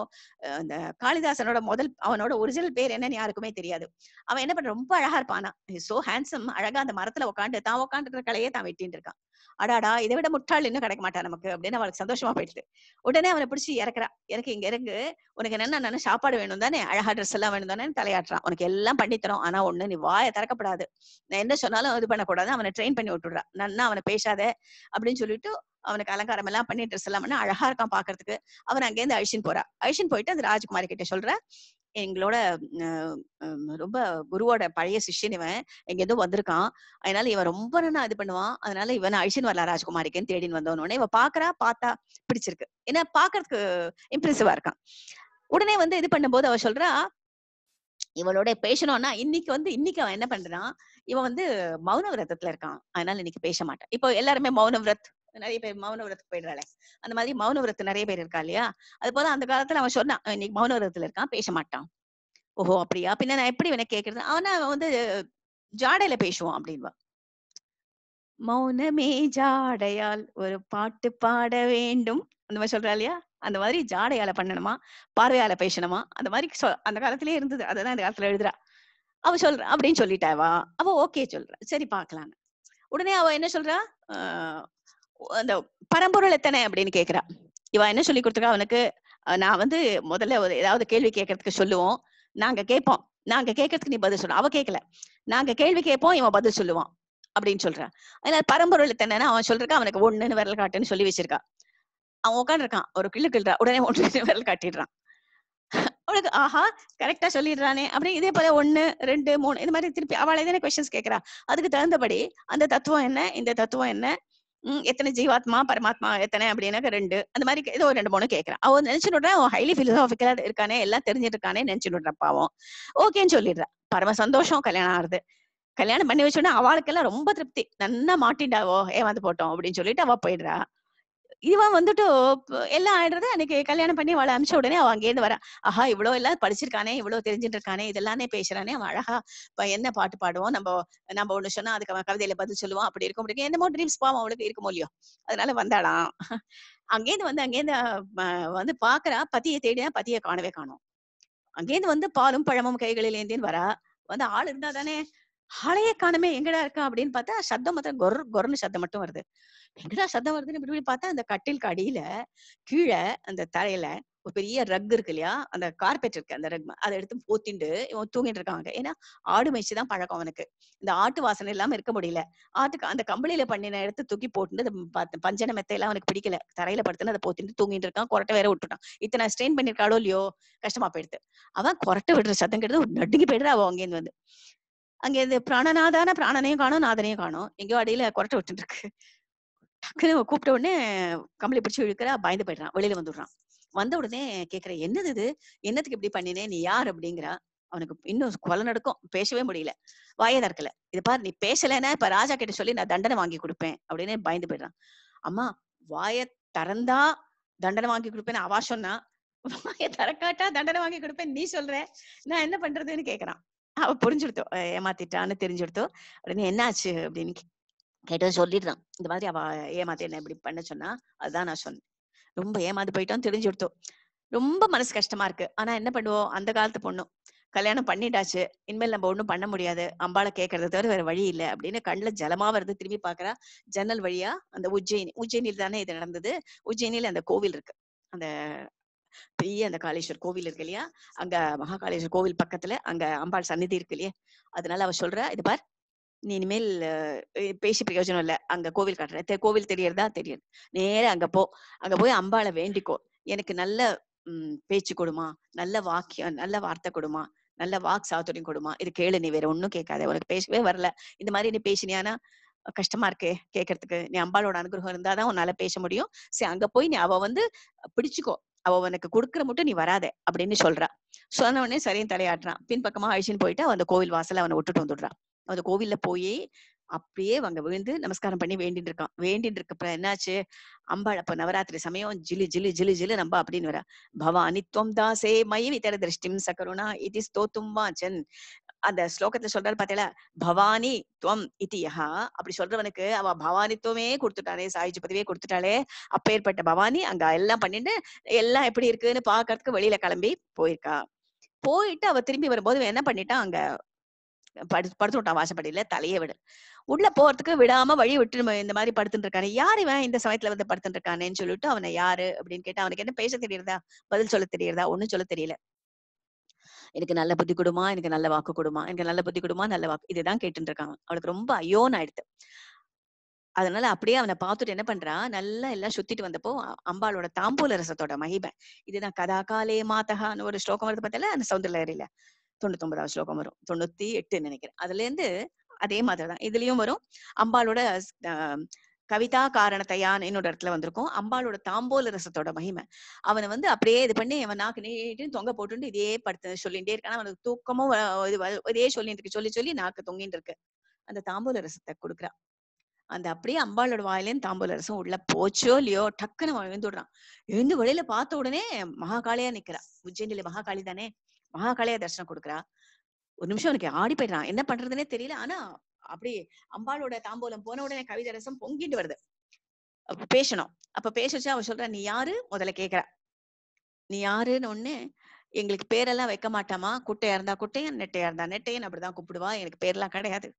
இந்த காளிதாசனோட முதல் அவனோட ஒரிஜினல் பேர் என்னன்னு யாருக்குமே தெரியாது அவன் என்ன பண்ற ரொம்ப அழகா இருப்பானா சோ ஹேண்ட்ஸம் அழகா அந்த மரத்துல உட்காந்து தான் உட்காந்துருக்கிற கலையே தான் வெட்டின்னு இருக்கான் அடாடா இதை விட முட்டாள் இன்னும் கிடைக்க மாட்டா நமக்கு அப்படின்னு அவளுக்கு சந்தோஷமா போயிட்டு உடனே அவனை பிடிச்சி இறக்குறா எனக்கு இங்க இறங்கு உனக்கு என்னன்னா சாப்பாடு வேணும் தானே அழகா ட்ரெஸ் எல்லாம் வேணும் தானே தலையாட்டுறான் உனக்கு எல்லாம் பண்ணித்தரும் ஆனா ஒண்ணு நீ வாயை திறக்கப்படாது நான் என்ன சொன்னாலும் இது பண்ணக்கூடாது அவனை ட்ரெயின் பண்ணி விட்டுடுறா நன்னா அவனை பேசாத அப்படின்னு சொல்லிட்டு அவனுக்கு அலங்காரம் எல்லாம் பண்ணி ட்ரெஸ் எல்லாம் பண்ணி அழகா இருக்கான் பாக்குறதுக்கு அவன் அங்கேருந்து அழிச்சின்னு போறா அழிச்சின்னு போயிட்டு அது ராஜ்குமாரி கிட்ட சொல்ற எங்களோட ரொம்ப குருவோட பழைய சிஷ்யன் இவன் எங்க ஏதோ வந்திருக்கான் அதனால இவன் ரொம்ப நான் இது பண்ணுவான் அதனால இவன் அழிச்சின் வரலாம் ராஜ்குமாரிக்குன்னு தேடின்னு வந்தோன்னு இவன் பாக்குறா பார்த்தா பிடிச்சிருக்கு ஏன்னா பாக்குறதுக்கு இம்ப்ரெசிவா இருக்கான் உடனே வந்து இது பண்ணும்போது அவ சொல்றா இவளோட பேசணும்னா இன்னைக்கு வந்து இன்னைக்கு அவன் என்ன பண்றான் இவன் வந்து மௌன விரதத்துல இருக்கான் அதனால இன்னைக்கு பேச மாட்டான் இப்போ எல்லாருமே மௌன விரத் நிறைய பேர் மௌன விரத்துக்கு போயிடுறாளே அந்த மாதிரி மௌன விரத்து நிறைய பேர் இருக்கா இல்லையா அது போல அந்த காலத்துல அவன் சொன்னான் இன்னைக்கு மௌன விரத்துல இருக்கான் பேச மாட்டான் ஓஹோ அப்படியா பின்ன நான் எப்படி வேணா கேக்குறது அவனா வந்து ஜாடையில பேசுவான் அப்படின்வா மௌனமே ஜாடையால் ஒரு பாட்டு பாட வேண்டும் அந்த மாதிரி சொல்றா இல்லையா அந்த மாதிரி ஜாடையால பண்ணணுமா பார்வையால பேசணுமா அந்த மாதிரி அந்த காலத்திலேயே இருந்தது அதான் அந்த காலத்துல எழுதுறா அவ சொல்ற அப்படின்னு சொல்லிட்டாவா அவ ஓகே சொல்றா சரி பாக்கலாம் உடனே அவ என்ன சொல்றா அந்த பரம்பொருள் எத்தனை அப்படின்னு கேக்குறா இவன் என்ன சொல்லி கொடுத்துருக்கா அவனுக்கு நான் வந்து முதல்ல ஒரு ஏதாவது கேள்வி கேட்கறதுக்கு சொல்லுவோம் நாங்க கேட்போம் நாங்க கேட்கறதுக்கு நீ பதில் சொல்லுவோம் அவ கேட்கல நாங்க கேள்வி கேட்போம் இவன் பதில் சொல்லுவான் அப்படின்னு சொல்றான் அதனால பரம்பொருள் எத்தனைன்னா அவன் சொல்றான் அவனுக்கு ஒண்ணுன்னு விரல் காட்டுன்னு சொல்லி வச்சிருக்கான் அவன் உட்காந்துருக்கான் ஒரு கிள்ளு கிள்றா உடனே ஒண்ணுன்னு விரல் காட்டிடுறான் அவளுக்கு ஆஹா கரெக்டா சொல்லிடுறானே அப்படி இதே போல ஒண்ணு ரெண்டு மூணு இந்த மாதிரி திருப்பி அவளை கொஸ்டின்ஸ் கேட்கறா அதுக்கு தகுந்தபடி அந்த தத்துவம் என்ன இந்த தத்துவம் என்ன எத்தனை ஜீவாத்மா பரமாத்மா எத்தனை அப்படின்னாக்க ரெண்டு அந்த மாதிரி ஏதோ ரெண்டு மூணு கேட்கறான் அவன் நினைச்சுடுறா அவன் ஹைலி பிலோசாபிக்கலா இருக்கானே எல்லாம் தெரிஞ்சுட்டு இருக்கானே நினைச்சுடுறான் அவன் ஓகேன்னு சொல்லிடுறான் பரம சந்தோஷம் கல்யாணம் ஆகுது கல்யாணம் பண்ணி வச்சோன்னா அவளுக்கெல்லாம் ரொம்ப திருப்தி நன்னா மாட்டிண்டாவோ ஏமாந்து போட்டோம் அப்படின்னு சொல்லிட்டு அவ போயிடுறா இவன் வந்துட்டு எல்லாம் ஆயிடுறது அன்னைக்கு கல்யாணம் பண்ணி அவளை அமிச்ச உடனே அவன் அங்கேருந்து வரான் ஆஹா இவ்வளவு எல்லாம் படிச்சிருக்கானே இவ்வளவு தெரிஞ்சுட்டு இருக்கானே இதெல்லாமே பேசுறானே அவன் அழகா என்ன பாட்டு பாடுவோம் நம்ம நம்ம ஒண்ணு சொன்னா அதுக்கு அவன் கவிதையில பதில் சொல்லுவான் அப்படி இருக்கும் முடியும் என்னமோ ட்ரீம்ஸ் பாவம் அவளுக்கு இருக்கும் இல்லையோ அதனால வந்தாளாம் அங்கேருந்து வந்து அங்கேருந்து வந்து பாக்குறா பத்தியை தேடினா பத்தியை காணவே காணும் அங்கேருந்து வந்து பாலும் பழமும் கைகளில் வரா வந்து ஆள் இருந்தா தானே ஆளையே காணமே எங்கடா இருக்கா அப்படின்னு பார்த்தா சத்தம் மாத்திரம் கொர் கொரன்னு சத்தம் மட்டும் வருது என்னடா சத்தம் வருதுன்னு இப்படி பார்த்தா அந்த கட்டிலுக்கு அடியில கீழே அந்த தரையில ஒரு பெரிய ரக் இருக்கு இல்லையா அந்த கார்பெட் இருக்கு அந்த ரக் அதை எடுத்து போத்திண்டு இவன் தூங்கிட்டு இருக்காங்க ஏன்னா ஆடு மேய்ச்சி தான் பழக்கம் அவனுக்கு இந்த ஆட்டு வாசனை இல்லாம இருக்க முடியல ஆட்டுக்கு அந்த கம்பளியில பண்ணின எடுத்து தூக்கி போட்டு பஞ்சன மெத்தையெல்லாம் அவனுக்கு பிடிக்கல தரையில படுத்துன்னு அதை போத்திட்டு தூங்கிட்டு இருக்கான் குரட்டை வேற விட்டுட்டான் இத்தனை ஸ்ட்ரெயின் பண்ணிருக்காளோ இல்லையோ கஷ்டமா போயிடுது அவன் கொரட்டை விடுற சத்தம் கிட்ட நடுங்கி போயிடுறா அவன் அங்கேருந்து வந்து அங்க இந்த பிராணநாதான பிராணனையும் காணும் நாதனையும் காணும் எங்கேயோ அடியில குரட்டை விட்டுட்டு இருக்கு டக்குன்னு கூப்பிட்ட உடனே கம்பளி பிடிச்சி இழுக்கிறா பயந்து போயிடுறான் வெளியில வந்துடுறான் வந்த உடனே கேக்குற என்னது இது என்னத்துக்கு இப்படி பண்ணினே நீ யார் அப்படிங்கிறா அவனுக்கு இன்னும் கொலை நடக்கும் பேசவே முடியல வாயை திறக்கல இது பாரு நீ பேசலைன்னா இப்ப ராஜா கிட்ட சொல்லி நான் தண்டனை வாங்கி கொடுப்பேன் அப்படின்னு பயந்து போயிடுறான் அம்மா வாய திறந்தா தண்டனை வாங்கி கொடுப்பேன்னு அவா சொன்னா வாய தரக்காட்டா தண்டனை வாங்கி கொடுப்பேன் நீ சொல்ற நான் என்ன பண்றதுன்னு கேக்குறான் அவ புரிஞ்சுடுத்தோம் ஏமாத்திட்டான்னு தெரிஞ்சுடுத்தோம் அப்படின்னு என்னாச்சு அப்படின்னு கேட்டதும் சொல்லிடுறான் இந்த மாதிரி அவ ஏமாத்த என்ன இப்படி பண்ண சொன்னா அதுதான் நான் சொன்னேன் ரொம்ப ஏமாந்து போயிட்டோம் தெரிஞ்சு கொடுத்தோம் ரொம்ப மனசு கஷ்டமா இருக்கு ஆனா என்ன பண்ணுவோம் அந்த காலத்து பொண்ணும் கல்யாணம் பண்ணிட்டாச்சு இனிமேல் நம்ம ஒண்ணும் பண்ண முடியாது அம்பாளை கேட்கறத தவிர வேற வழி இல்லை அப்படின்னு கண்ணுல ஜலமா வருது திரும்பி பாக்குறா ஜன்னல் வழியா அந்த உஜ்ஜயினி உஜ்ஜயினியில் தானே இது நடந்தது உஜ்ஜயினில அந்த கோவில் இருக்கு அந்த பெரிய அந்த காளேஸ்வர் கோவில் இருக்கு இல்லையா அங்க மகாகாளேஸ்வர் கோவில் பக்கத்துல அங்க அம்பாள் சன்னிதி இருக்கு இல்லையா அதனால அவ சொல்றா இது பார் நீ இனிமேல் பேசி பிரயோஜனம் இல்ல அங்க கோவில் காட்டுற கோவில் தெரியறதா தெரியும் நேர அங்க போ அங்க போய் அம்பால வேண்டிக்கோ எனக்கு நல்ல உம் பேச்சு கொடுமா நல்ல வாக்கியம் நல்ல வார்த்தை கொடுமா நல்ல வாக் சாத்துரியம் கொடுமா இது கேளு நீ வேற ஒன்னும் கேட்காத உனக்கு பேசவே வரல இந்த மாதிரி நீ பேசினியானா கஷ்டமா இருக்கே கேட்கறதுக்கு நீ அம்பாளோட அனுகிரகம் இருந்தாதான் உன்னால பேச முடியும் சரி அங்க போய் நீ அவ வந்து பிடிச்சுக்கோ அவ உனக்கு கொடுக்குற மட்டும் நீ வராத அப்படின்னு சொல்றா சொன்ன உடனே சரியும் தலையாட்டுறான் பின்பக்கமா அழிச்சின்னு போயிட்டு அவன் அந்த கோவில் வாசல அவனை விட்டுட்டு வந்துடுறான் அந்த கோவில்ல போய் அப்படியே அங்க விழுந்து நமஸ்காரம் பண்ணி வேண்டிட்டு இருக்கான் வேண்டிட்டு இருக்கப்ப என்னாச்சு அம்பாள் அப்ப நவராத்திரி சமயம் ஜிலு ஜிலு ஜிலு ஜிலு நம்ப அப்படின்னு வர பவானி துவம் தாசே மயி தர திருஷ்டிம் சகருணா இது ஸ்தோத்தும் வாச்சன் அந்த ஸ்லோகத்துல சொல்றாரு பாத்தீங்களா பவானி துவம் யஹா அப்படி சொல்றவனுக்கு அவ பவானித்துவமே கொடுத்துட்டாளே சாயிஜி பதவியே கொடுத்துட்டாளே ஏற்பட்ட பவானி அங்க எல்லாம் பண்ணிட்டு எல்லாம் எப்படி இருக்குன்னு பாக்குறதுக்கு வெளியில கிளம்பி போயிருக்கா போயிட்டு அவ திரும்பி வரும்போது என்ன பண்ணிட்டான் அங்க படு படுத்து விட்டான் வாசப்படியில தலையே விடு உள்ள போறதுக்கு விடாம வழி விட்டு இந்த மாதிரி படுத்துட்டு இருக்கானே யார் இவன் இந்த சமயத்துல வந்து படுத்துட்டு இருக்கானேன்னு சொல்லிட்டு அவனை யாரு அப்படின்னு கேட்டா அவனுக்கு என்ன பேச தெரியுறதா பதில் சொல்ல தெரியுறதா ஒன்னும் சொல்ல தெரியல எனக்கு நல்ல புத்தி கொடுமா எனக்கு நல்ல வாக்கு கொடுமா எனக்கு நல்ல புத்தி கொடுமா நல்ல வாக்கு இதுதான் கேட்டுட்டு இருக்காங்க அவனுக்கு ரொம்ப அயோன் ஆயிடுது அதனால அப்படியே அவனை பார்த்துட்டு என்ன பண்றான் நல்லா எல்லாம் சுத்திட்டு வந்தப்போ அம்பாளோட தாம்பூல ரசத்தோட மகிமை இதுதான் கதாகாலே மாதகான்னு ஒரு ஸ்லோகம் வருது பார்த்தல அந்த சவுந்தரலரியில தொண்ணூத்தொன்பதாவது ஸ்லோகம் வரும் தொண்ணூத்தி எட்டுன்னு நினைக்கிறேன் அதுல இருந்து அதே மாதிரிதான் இதுலயும் வரும் அம்பாளோட கவிதா காரணத்தையான் என்னோட இடத்துல வந்திருக்கும் அம்பாளோட தாம்போல ரசத்தோட மகிமை அவனை வந்து அப்படியே இது பண்ணி அவன் நாக்கு நீட்டு தொங்க போட்டுட்டு இதே படுத்து சொல்லிட்டே இருக்கான் அவனுக்கு தூக்கமும் இதே சொல்லிட்டு இருக்கு சொல்லி சொல்லி நாக்கு தொங்கிட்டு இருக்கு அந்த தாம்பூல ரசத்தை கொடுக்குறான் அந்த அப்படியே அம்பாளோட வாயிலேயும் தாம்பூல ரசம் உள்ள போச்சோ இல்லையோ டக்குன்னு அவன் எழுந்து விடுறான் எழுந்து வெளியில பார்த்த உடனே மகாகாளியா நிக்கிறான் உஜ்ஜயினில மகாகாளி தானே மகாகாளியா தரிசனம் கொடுக்குறா ஒரு நிமிஷம் உனக்கு ஆடி போயிடுறான் என்ன பண்றதுன்னே தெரியல ஆனா அப்படி அம்பாளோட தாம்பூலம் போன உடனே கவிதரசம் பொங்கிட்டு வருது பேசணும் அப்ப பேசுச்சு அவ சொல்ற நீ யாரு முதல்ல கேக்குற நீ யாருன்னு ஒண்ணு எங்களுக்கு பேரெல்லாம் வைக்க மாட்டாமா குட்டையா இருந்தா குட்டையன் நெட்டையா இருந்தா நெட்டையன் அப்படிதான் கூப்பிடுவா எனக்கு பேர்லாம் கிடையாது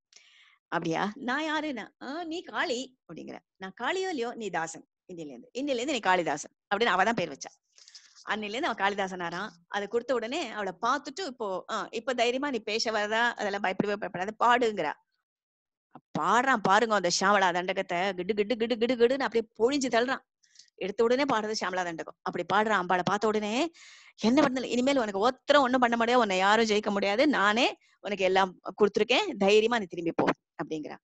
அப்படியா நான் யாருன்னா நீ காளி அப்படிங்கிற நான் காளியோ இல்லையோ நீ தாசன் இந்தியில இருந்து இந்தியில இருந்து நீ காளிதாசன் அப்படின்னு அவதான் பேர் வச்சா அன்னில அவன் காளிதாசனாராம் அதை கொடுத்த உடனே அவளை பார்த்துட்டு இப்போ ஆஹ் இப்ப தைரியமா நீ பேச வரதா அதெல்லாம் பயப்படவே பயப்படாத பாடுங்கிறா பாடுறான் பாருங்க அந்த ஷாமலா தண்டகத்தை கிடு கிடு கிடு கிடு கிடுன்னு அப்படியே பொழிஞ்சு தள்ளுறான் எடுத்த உடனே பாடுறது ஷாமலா தண்டகம் அப்படி பாடுறான் அம்பாளை பார்த்த உடனே என்ன பண்ணல இனிமேல் உனக்கு ஒத்தரம் ஒண்ணும் பண்ண முடியாது உன்னை யாரும் ஜெயிக்க முடியாது நானே உனக்கு எல்லாம் கொடுத்துருக்கேன் தைரியமா நீ திரும்பி போ அப்படிங்கிறான்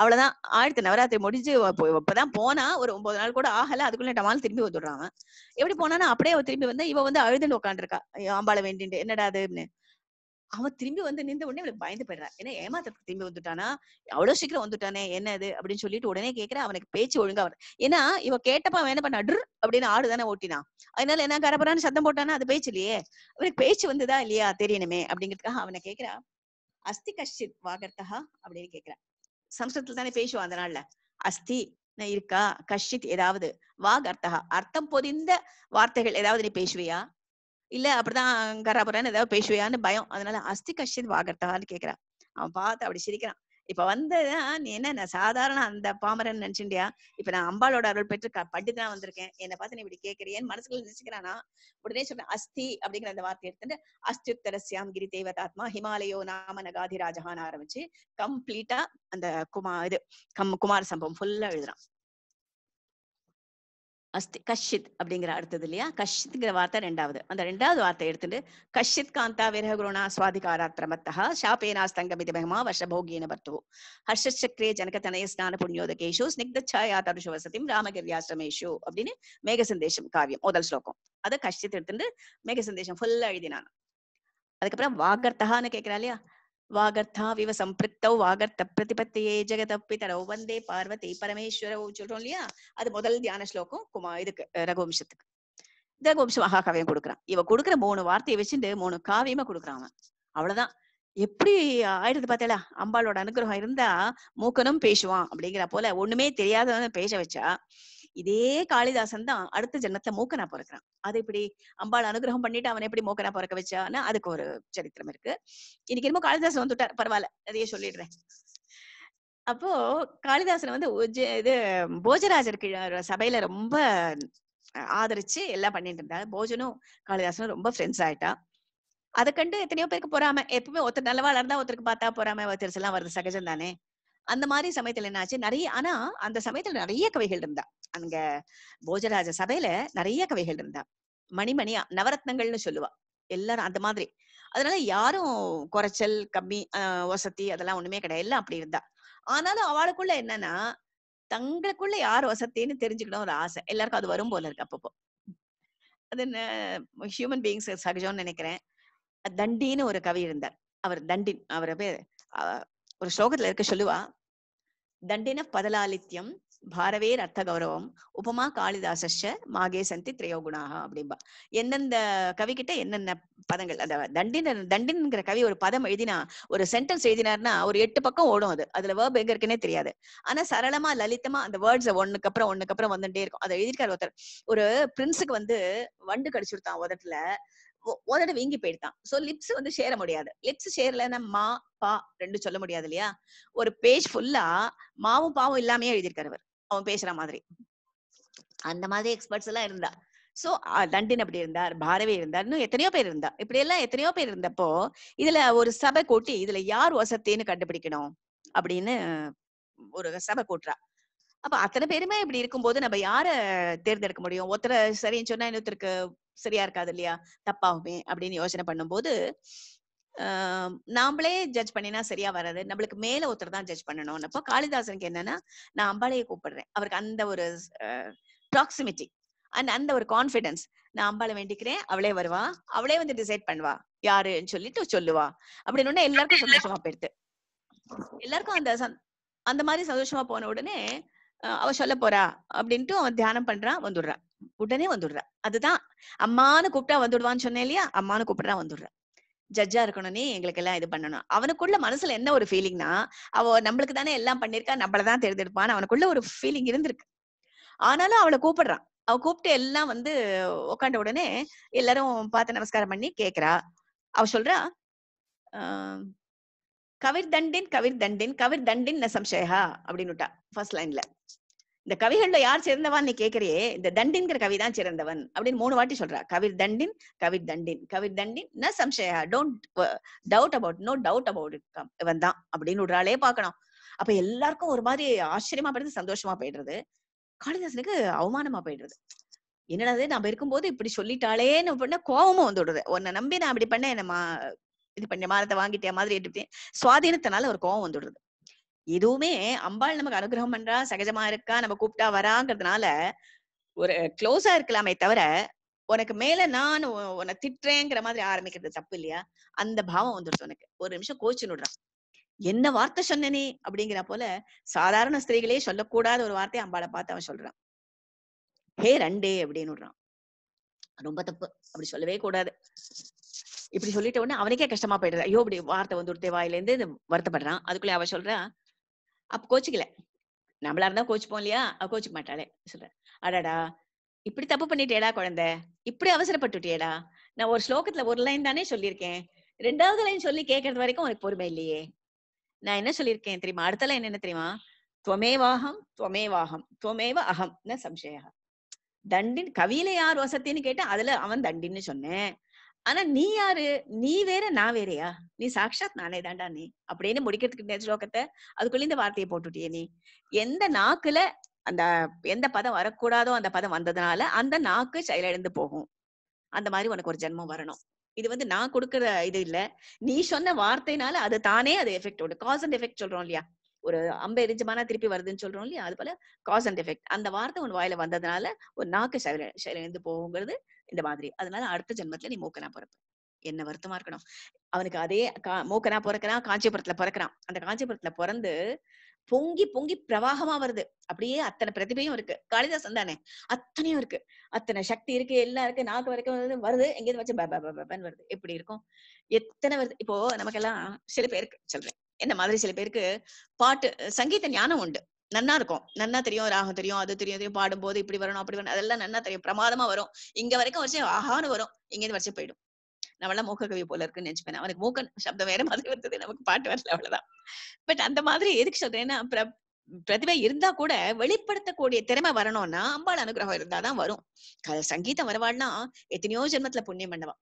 அவ்வளவுதான் ஆயிரத்தி நவராத்திரி முடிஞ்சு இப்பதான் போனா ஒரு ஒன்பது நாள் கூட ஆகல அதுக்குள்ள டமால் திரும்பி வந்துடுறான் எப்படி போனான்னா அப்படியே அவன் திரும்பி வந்தா இவ வந்து அழுதுன்னு உட்காந்துருக்கா அம்பால வேண்டிட்டு என்னடா அதுன்னு அவன் திரும்பி வந்து நின்ற உடனே இவளுக்கு பயந்து போயிடுறா ஏன்னா ஏமாத்துறதுக்கு திரும்பி வந்துட்டானா அவ்வளவு சீக்கிரம் வந்துட்டானே என்னது அப்படின்னு சொல்லிட்டு உடனே கேக்குற அவனுக்கு பேச்சு ஒழுங்கா வர ஏன்னா இவ கேட்டப்ப அவன் என்ன பண்ண அட்ரு அப்படின்னு ஆடு தானே ஓட்டினான் அதனால என்ன கரபரான்னு சத்தம் போட்டானா அது பேச்சு இல்லையே அவனுக்கு பேச்சு வந்துதா இல்லையா தெரியணுமே அப்படிங்கிறதுக்காக அவனை கேக்குறா அஸ்தி கஷ்டித் வாகர்த்தகா அப்படின்னு கேக்குறான் சம்ஸ்கிருதத்துல தானே பேசுவோம் அந்த நாள்ல அஸ்தி இருக்கா கஷ்டித் ஏதாவது வாக் அர்த்தகா அர்த்தம் பொதிந்த வார்த்தைகள் ஏதாவது நீ பேசுவியா இல்ல அப்படிதான் கராபுரான்னு ஏதாவது பேசுவியான்னு பயம் அதனால அஸ்தி கஷ்டித் வாக் அர்த்தகான்னு கேக்குறா அவன் பார்த்து அப்படி சிரிக்கிறான் இப்ப வந்ததான் நீ என்ன நான் சாதாரண அந்த பாமரன் நினைச்சுட்டியா இப்ப நான் அம்பாளோட அருள் பெற்று பட்டுதான் வந்திருக்கேன் என்னை பார்த்து நீ இப்படி கேட்கறியேன்னு மனசுக்குள்ள நினைச்சுக்கிறானா உடனே சொல்றேன் அஸ்தி அப்படிங்கிற அந்த வார்த்தை எடுத்துட்டு அஸ்தியுத்தரஸ்யாம் கிரி தேவதாத்மா ஹிமாலயோ நாம நகாதி ராஜகான்னு ஆரம்பிச்சு கம்ப்ளீட்டா அந்த குமா இது கம் குமார சம்பவம் ஃபுல்லா எழுதுறான் அஸ்தி கஷித் அப்படிங்கிற அடுத்தது இல்லையா கஷித்ங்கிற வார்த்தை ரெண்டாவது அந்த ரெண்டாவது வார்த்தை எடுத்துட்டு கஷித் காந்தா விரகுருணா சுவாதிகாராத்ரமத்தா ஷாபேனாஸ்தங்கம் இது மகமா வர்ஷபோகியன பர்த்துவோ ஹர்ஷக்ரே ஜனகதனய ஸ்நான புண்ணியோதகேஷு ஸ்னிக்தச்சாயா தருஷ வசதிம் ராமகிரியாசிரமேஷு அப்படின்னு மேக சந்தேஷம் காவியம் முதல் ஸ்லோகம் அதை கஷித் எடுத்துட்டு மேக சந்தேஷம் ஃபுல்லா எழுதினான் அதுக்கப்புறம் வாகர்த்தகான்னு கேட்கிறா இல்லையா விவ சம்பிருத்தௌ வாகர்த்த பிரதிபத்தியே பிதரோ வந்தே பார்வதி பரமேஸ்வரோ சொல்றோம் இல்லையா அது முதல் தியான ஸ்லோகம் குமா இதுக்கு ரகுவம்சத்துக்கு ரகுவம்ச மகாகாவியம் கொடுக்குறான் இவ கொடுக்குற மூணு வார்த்தையை வச்சுட்டு மூணு காவியமா கொடுக்குறான் அவன் அவ்வளவுதான் எப்படி ஆயிடுது பார்த்தல அம்பாளோட அனுகிரகம் இருந்தா மூக்கனும் பேசுவான் அப்படிங்கிற போல ஒண்ணுமே தெரியாதவன பேச வச்சா இதே காளிதாசன் தான் அடுத்த ஜென்மத்துல மூக்கனா பிறக்கிறான் அது இப்படி அம்பாள் அனுகிரகம் பண்ணிட்டு அவனை எப்படி மூக்கனா பிறக்க வச்சான்னு அதுக்கு ஒரு சரித்திரம் இருக்கு இன்னைக்கு என்னமோ காளிதாசன் வந்துட்டார் பரவாயில்ல அதையே சொல்லிடுறேன் அப்போ காளிதாசன் வந்து இது போஜராஜர் சபையில ரொம்ப ஆதரிச்சு எல்லாம் பண்ணிட்டு இருந்தாரு போஜனும் காளிதாசனும் ரொம்ப ஃப்ரெண்ட்ஸ் ஆயிட்டா அதை கண்டு எத்தனையோ பேருக்கு போறாம எப்பவுமே ஒருத்தர் நல்லவா இருந்தா ஒருத்தருக்கு பார்த்தா போறாம திருச்செல்லாம் வருது சகஜம் தானே அந்த மாதிரி சமயத்துல என்னாச்சு நிறைய ஆனா அந்த சமயத்துல நிறைய கவிகள் இருந்தா அங்க போஜராஜ சபையில நிறைய கவிகள் இருந்தா மணிமணியா நவரத்னங்கள்னு சொல்லுவா எல்லாரும் அந்த மாதிரி அதனால யாரும் குறைச்சல் கம்மி வசதி அதெல்லாம் ஒண்ணுமே கிடையாது எல்லாம் அப்படி இருந்தா ஆனாலும் அவளுக்குள்ள என்னன்னா தங்களுக்குள்ள யார் வசத்தின்னு தெரிஞ்சுக்கணும் ஒரு ஆசை எல்லாருக்கும் அது வரும் போல இருக்கு அப்பப்போ அது ஹியூமன் பீயிங்ஸ் சகஜம்னு நினைக்கிறேன் தண்டின்னு ஒரு கவி இருந்தார் அவர் தண்டின் அவர் பேர் ஒரு ஸ்லோகத்துல இருக்க சொல்லுவா தண்டின பதலாலித்யம் பாரவேர் அர்த்த கௌரவம் உபமா காளிதாசஷ மாகே சந்தி திரையோகுணாக அப்படிம்பா எந்தெந்த கவி கிட்ட என்னென்ன பதங்கள் அந்த தண்டின தண்டின்ங்கிற கவி ஒரு பதம் எழுதினா ஒரு சென்டென்ஸ் எழுதினார்னா ஒரு எட்டு பக்கம் ஓடும் அது அதுல வேர்ப் எங்க இருக்குன்னே தெரியாது ஆனா சரளமா லலிதமா அந்த வேர்ட்ஸ் ஒண்ணுக்கு அப்புறம் ஒண்ணுக்கு அப்புறம் வந்துட்டே இருக்கும் அதை எழுதியிருக்காரு ஒருத்தர் ஒரு பிரின்ஸுக்கு வந்து வண்டு கடிச்சுடுத்தான் உதட்டுல ஒரு தடவை வீங்கி போயிடுதான் சோ லிப்ஸ் வந்து சேர முடியாது லிப்ஸ் சேரலன்னா மா பா ரெண்டும் சொல்ல முடியாது இல்லையா ஒரு பேஜ் ஃபுல்லா மாவும் பாவும் இல்லாமே எழுதியிருக்காரு அவர் அவன் பேசுற மாதிரி அந்த மாதிரி எக்ஸ்பர்ட்ஸ் எல்லாம் இருந்தா சோ லண்டன் அப்படி இருந்தார் பாரவி இருந்தார் இன்னும் எத்தனையோ பேர் இருந்தா இப்படி எல்லாம் எத்தனையோ பேர் இருந்தப்போ இதுல ஒரு சபை கூட்டி இதுல யார் வசத்தின்னு கண்டுபிடிக்கணும் அப்படின்னு ஒரு சபை கூட்டுறா அப்ப அத்தனை பேருமே இப்படி இருக்கும்போது நம்ம யார தேர்ந்தெடுக்க முடியும் ஒருத்தர் சரின்னு சொன்னா இன்னொருத்தருக்கு சரியா இருக்காது இல்லையா தப்பாகுமே அப்படின்னு யோசனை பண்ணும்போது நாமளே ஜட்ஜ் பண்ணினா சரியா வராது நம்மளுக்கு மேல ஒருத்தர் தான் ஜட்ஜ் பண்ணணும் அப்போ காளிதாசனுக்கு என்னன்னா நான் அம்பாலையை கூப்பிடுறேன் அவருக்கு அந்த ஒரு ப்ராக்சிமிட்டி அண்ட் அந்த ஒரு கான்பிடன்ஸ் நான் அம்பாளை வேண்டிக்கிறேன் அவளே வருவா அவளே வந்து டிசைட் பண்ணுவா யாருன்னு சொல்லிட்டு சொல்லுவா அப்படின்னு எல்லாருக்கும் சந்தோஷமா போயிடுது எல்லாருக்கும் அந்த அந்த மாதிரி சந்தோஷமா போன உடனே அவ சொல்ல போறா அப்படின்ட்டு அவன் தியானம் பண்றான் வந்துடுறான் உடனே வந்துடுறான் அதுதான் அம்மானு கூப்பிட்டா வந்துடுவான்னு சொன்னேன் இல்லையா அம்மானு கூப்பிடுறா வந்துடுறான் ஜட்ஜா இருக்கணும் நீ எங்களுக்கு எல்லாம் இது பண்ணணும் அவனுக்குள்ள மனசுல என்ன ஒரு ஃபீலிங்னா அவ நம்மளுக்கு தானே எல்லாம் பண்ணிருக்கா நம்மளதான் தேர்ந்தெடுப்பான் அவனுக்குள்ள ஒரு ஃபீலிங் இருந்திருக்கு ஆனாலும் அவளை கூப்பிடுறான் அவ கூப்பிட்டு எல்லாம் வந்து உட்காண்ட உடனே எல்லாரும் பார்த்து நமஸ்காரம் பண்ணி கேக்குறா அவ சொல்றா கவிர் தண்டின் கவிர் தண்டின் கவிர் தண்டின் அப்படின்னு அப்படின்னுட்டா ஃபர்ஸ்ட் லைன்ல இந்த கவிகள்ல யார் சிறந்தவான் நீ கேக்குறியே இந்த தண்டின்கிற கவி தான் சிறந்தவன் அப்படின்னு மூணு வாட்டி சொல்றா கவிர் தண்டின் கவிர் தண்டின் கவிர் தண்டின் ந சம்சயா don't doubt about no doubt about it இவன் தான் அப்படின்னு விடுறாளே பாக்கணும் அப்ப எல்லாருக்கும் ஒரு மாதிரி ஆச்சரியமா போயிடுது சந்தோஷமா போயிடுறது காளிதாசனுக்கு அவமானமா போயிடுறது என்னடாது நம்ம இருக்கும்போது இப்படி சொல்லிட்டாளேன்னு பண்ண கோபமும் வந்துடுறது உன்னை நம்பி நான் அப்படி பண்ண என்ன இது பண்ண மானத்தை வாங்கிட்டே மாதிரி எடுத்துட்டேன் சுவாதீனத்தினால ஒரு கோவம் வந்துடுறது எதுவுமே அம்பாள் நமக்கு அனுகிரகம் பண்றா சகஜமா இருக்கா நம்ம கூப்பிட்டா வராங்கிறதுனால ஒரு க்ளோஸா இருக்கலாமே தவிர உனக்கு மேல நான் உன்னை திட்டுறேங்கிற மாதிரி ஆரம்பிக்கிறது தப்பு இல்லையா அந்த பாவம் வந்துடுச்சு உனக்கு ஒரு நிமிஷம் கோச்சு நுடுறான் என்ன வார்த்தை சொன்னனே அப்படிங்கிற போல சாதாரண ஸ்திரீகளே சொல்லக்கூடாத ஒரு வார்த்தையை அம்பாளை பார்த்து அவன் சொல்றான் ஹே ரெண்டே அப்படின்னு விடுறான் ரொம்ப தப்பு அப்படி சொல்லவே கூடாது இப்படி சொல்லிட்ட உடனே அவனுக்கே கஷ்டமா போயிடுறா ஐயோ இப்படி வார்த்தை வந்து ஒரு வாயிலேருந்து வருத்தப்படுறான் அதுக்குள்ளே அவ சொல்றா அப்ப கோச்சிக்கல நம்மளா இருந்தா கோச்சிப்போம் இல்லையா அவ மாட்டாளே சொல்ற அடாடா இப்படி தப்பு பண்ணிட்டேடா குழந்தை இப்படி அவசரப்பட்டுட்டியடா நான் ஒரு ஸ்லோகத்துல ஒரு லைன் தானே சொல்லியிருக்கேன் ரெண்டாவது லைன் சொல்லி கேட்கறது வரைக்கும் உனக்கு பொறுமை இல்லையே நான் என்ன சொல்லியிருக்கேன் தெரியுமா அடுத்த லைன் என்ன தெரியுமா துவமேவாகம் துவமேவாகம் துவமேவ அகம் சம்சயா தண்டின் கவியில யார் வசத்தின்னு கேட்டா அதுல அவன் தண்டின்னு சொன்னேன் ஆனா நீ யாரு நீ வேற நான் வேறையா நீ சாட்சாத் நானே தாண்டா நீ அப்படின்னு முடிக்கிறதுக்கு ஸ்லோகத்தை அதுக்குள்ள இந்த வார்த்தையை போட்டுட்டியே நீ எந்த நாக்குல அந்த எந்த பதம் வரக்கூடாதோ அந்த பதம் வந்ததுனால அந்த நாக்கு செயலிழந்து போகும் அந்த மாதிரி உனக்கு ஒரு ஜென்மம் வரணும் இது வந்து நான் கொடுக்குற இது இல்ல நீ சொன்ன வார்த்தைனால அது தானே அது எஃபெக்ட் உண்டு காஸ் அண்ட் எஃபெக்ட் சொல்றோம் இல்லையா ஒரு அம்ப எரிஞ்சமானா திருப்பி வருதுன்னு சொல்றோம் இல்லையா அது போல காஸ் அண்ட் எஃபெக்ட் அந்த வார்த்தை உன் வாயில வந்ததுனால ஒரு நாக்கு சைல சைலந்து போகுங்கிறது இந்த மாதிரி அதனால அடுத்த ஜென்மத்துல நீ மூக்கனா பிறப்ப என்ன வருத்தமா இருக்கணும் அவனுக்கு அதே கா மூக்கனா பிறக்கிறான் காஞ்சிபுரத்துல பிறக்கிறான் அந்த காஞ்சிபுரத்துல பிறந்து பொங்கி பொங்கி பிரவாகமா வருது அப்படியே அத்தனை பிரதிபையும் இருக்கு காளிதாசன் தானே அத்தனையும் இருக்கு அத்தனை சக்தி இருக்கு எல்லாம் இருக்கு நாக்கு வரைக்கும் வருது எங்கேயும் வச்சு வருது எப்படி இருக்கும் எத்தனை வருது இப்போ நமக்கெல்லாம் சில பேருக்கு சொல்றேன் இந்த மாதிரி சில பேருக்கு பாட்டு சங்கீத ஞானம் உண்டு நன்னா இருக்கும் நன்னா தெரியும் ராகம் தெரியும் அது தெரியும் தெரியும் பாடும்போது இப்படி வரணும் அப்படி வரணும் அதெல்லாம் நன்னா தெரியும் பிரமாதமா வரும் இங்க வரைக்கும் வச்சு ஆகான்னு வரும் இங்கிருந்து வச்சு போயிடும் நம்மளாம் மூக்க கவி போல இருக்குன்னு நினைச்சுப்பேன் அவனுக்கு மூக்க சப்தம் வேற மாதிரி வந்தது நமக்கு பாட்டு வரல அவ்வளவுதான் பட் அந்த மாதிரி எதுக்கு சொல்றேன்னா பிரதிபை இருந்தா கூட வெளிப்படுத்தக்கூடிய திறமை வரணும்னா அம்பாள் அனுகிரகம் இருந்தாதான் வரும் சங்கீதம் வரவாள்னா எத்தனையோ ஜென்மத்துல புண்ணியம் பண்ணவா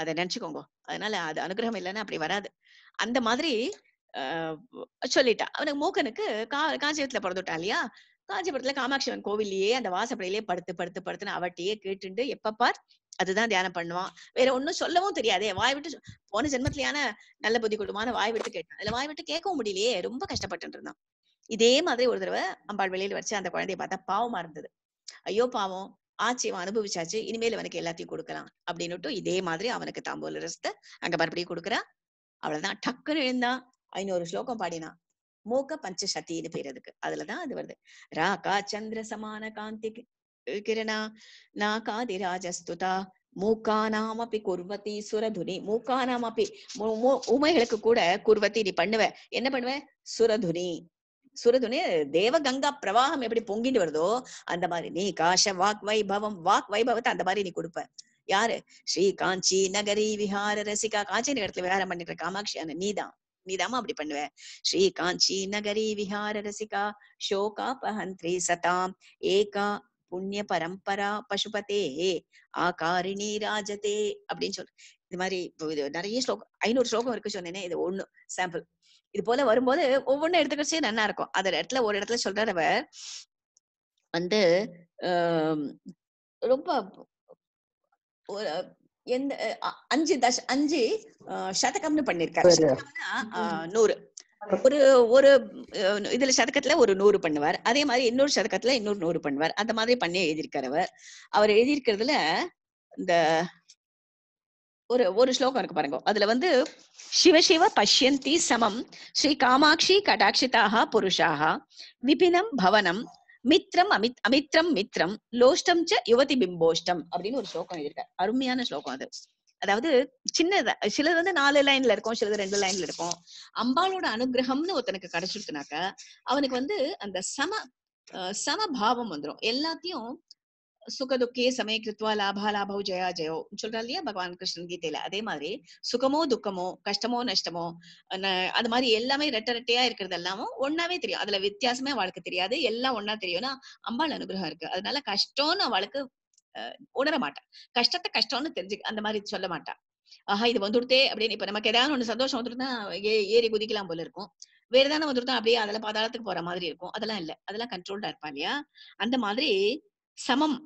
அதை நினைச்சுக்கோங்க அதனால அது அனுகிரகம் இல்லைன்னா அப்படி வராது அந்த மாதிரி சொல்லிட்டா அவனுக்கு மூக்கனுக்கு கா காஞ்சிபுரத்துல பிறந்துட்டா இல்லையா காஞ்சிபுரத்துல காமாட்சிவன் கோவில்லயே அந்த வாசப்படையிலே படுத்து படுத்து படுத்துன்னு அவட்டையே கேட்டுண்டு எப்ப பார் அதுதான் தியானம் பண்ணுவான் வேற ஒண்ணும் சொல்லவும் தெரியாதே வாய் விட்டு போன ஜென்மத்திலேயான நல்ல புத்தி கொடுமான வாய் விட்டு கேட்டான் அதுல வாய் விட்டு கேட்கவும் முடியலையே ரொம்ப கஷ்டப்பட்டு இருந்தான் இதே மாதிரி ஒரு தடவை அம்பாள் வெளியில வச்சு அந்த குழந்தைய பார்த்தா பாவமா இருந்தது ஐயோ பாவம் ஆச்சு இவன் அனுபவிச்சாச்சு இனிமேல் அவனுக்கு எல்லாத்தையும் கொடுக்கலாம் அப்படின்னுட்டு இதே மாதிரி அவனுக்கு தாம்பூல ரசத்தை அங்க மறுபடியும் கொடுக்குறான் அவ்வளவுதான் டக்குன்னு எழுந்தான் ஐநூறு ஸ்லோகம் பாடினா மூக்க பஞ்ச சத்தின்னு பேர் அதுக்கு அதுலதான் அது வருது ராகா சந்திர சமான காந்தி கிரணா நா காதி ராஜஸ்துதா மூக்கானாம் அப்படி குர்வத்தி சுரதுனி மூக்கானாம் அப்படி உமைகளுக்கு கூட குர்வத்தி நீ பண்ணுவ என்ன பண்ணுவ சுரதுனி சுரதுனி தேவகங்கா பிரவாகம் எப்படி பொங்கிட்டு வருதோ அந்த மாதிரி நீ காஷ வாக் வைபவம் வாக் வைபவத்தை அந்த மாதிரி நீ கொடுப்ப யாரு ஸ்ரீ காஞ்சி நகரி விஹார ரசிகா காஞ்சி நகரத்துல விஹாரம் பண்ணிட்டு காமாட்சியான நீதான் நீதாமா அப்படி பண்ணுவேன் ஸ்ரீ காஞ்சி நகரி விஹார ரசிகா பஹந்திரி சதாம் ஏகா புண்ணிய பரம்பரா பசுபதே ஆகாரிணி ராஜதே அப்படின்னு சொல்ற இது மாதிரி நிறைய ஸ்லோகம் ஐநூறு ஸ்லோகம் இருக்கு சொன்னேனே இது ஒண்ணு சாம்பிள் இது போல வரும்போது ஒவ்வொன்றும் எடுத்துக்கிட்டே நல்லா இருக்கும் அதுல இடத்துல ஒரு இடத்துல சொல்றவர் வந்து ரொம்ப எந்த அஞ்சு தச அஞ்சு சதகம்னு பண்ணிருக்காரு நூறு ஒரு ஒரு இதுல சதக்கத்துல ஒரு நூறு பண்ணுவார் அதே மாதிரி இன்னொரு சதக்கத்துல இன்னொரு நூறு பண்ணுவார் அந்த மாதிரி பண்ணி எழுதியிருக்கார் அவர் அவர் எழுதியிருக்கிறதுல இந்த ஒரு ஒரு ஸ்லோகம் இருக்கு பாருங்க அதுல வந்து சிவசிவ பஷ்யந்தி சமம் ஸ்ரீ காமாட்சி கடாட்சிதாக புருஷாக விபினம் பவனம் மித்ரம் அமித் அமித்ரம் மித்ரம் லோஷ்டம் ச யுவதி பிம்போஷ்டம் அப்படின்னு ஒரு ஸ்லோகம் எழுதியிருக்காரு அருமையான ஸ்லோகம் அது அதாவது சின்னதா சிலது வந்து நாலு லைன்ல இருக்கும் சிலது ரெண்டு லைன்ல இருக்கும் அம்பாளோட அனுகிரகம்னு ஒருத்தனுக்கு கிடைச்சிருக்குனாக்க அவனுக்கு வந்து அந்த சம சமபாவம் வந்துடும் எல்லாத்தையும் சுக துக்கே சமய கிருத்வா லாபாலாபோ ஜயா ஜெயோ சொல்றா இல்லையா பகவான் கிருஷ்ணன் கீதையில அதே மாதிரி சுகமோ துக்கமோ கஷ்டமோ நஷ்டமோ அது மாதிரி எல்லாமே ரெட்ட ரெட்டையா இருக்கிறது எல்லாமும் ஒன்னாவே தெரியும் அதுல வித்தியாசமே அவளுக்கு தெரியாது எல்லாம் ஒன்னா தெரியும்னா அம்பாள் அனுகிரகம் இருக்கு அதனால கஷ்டம்னு அவளுக்கு உணர மாட்டான் கஷ்டத்தை கஷ்டம்னு தெரிஞ்சு அந்த மாதிரி சொல்ல மாட்டான் ஆஹா இது வந்துடுத்தே அப்படின்னு இப்ப நமக்கு ஏதாவது ஒண்ணு சந்தோஷம் வந்துருந்தா ஏறி குதிக்கலாம் போல இருக்கும் வேற ஏதாவது வந்துருந்தா அப்படியே அதெல்லாம் பாதாளத்துக்கு போற மாதிரி இருக்கும் அதெல்லாம் இல்ல அதெல்லாம் கண்ட்ரோல்டா இருப்பா இல்லையா அந்த மாதிரி சமம்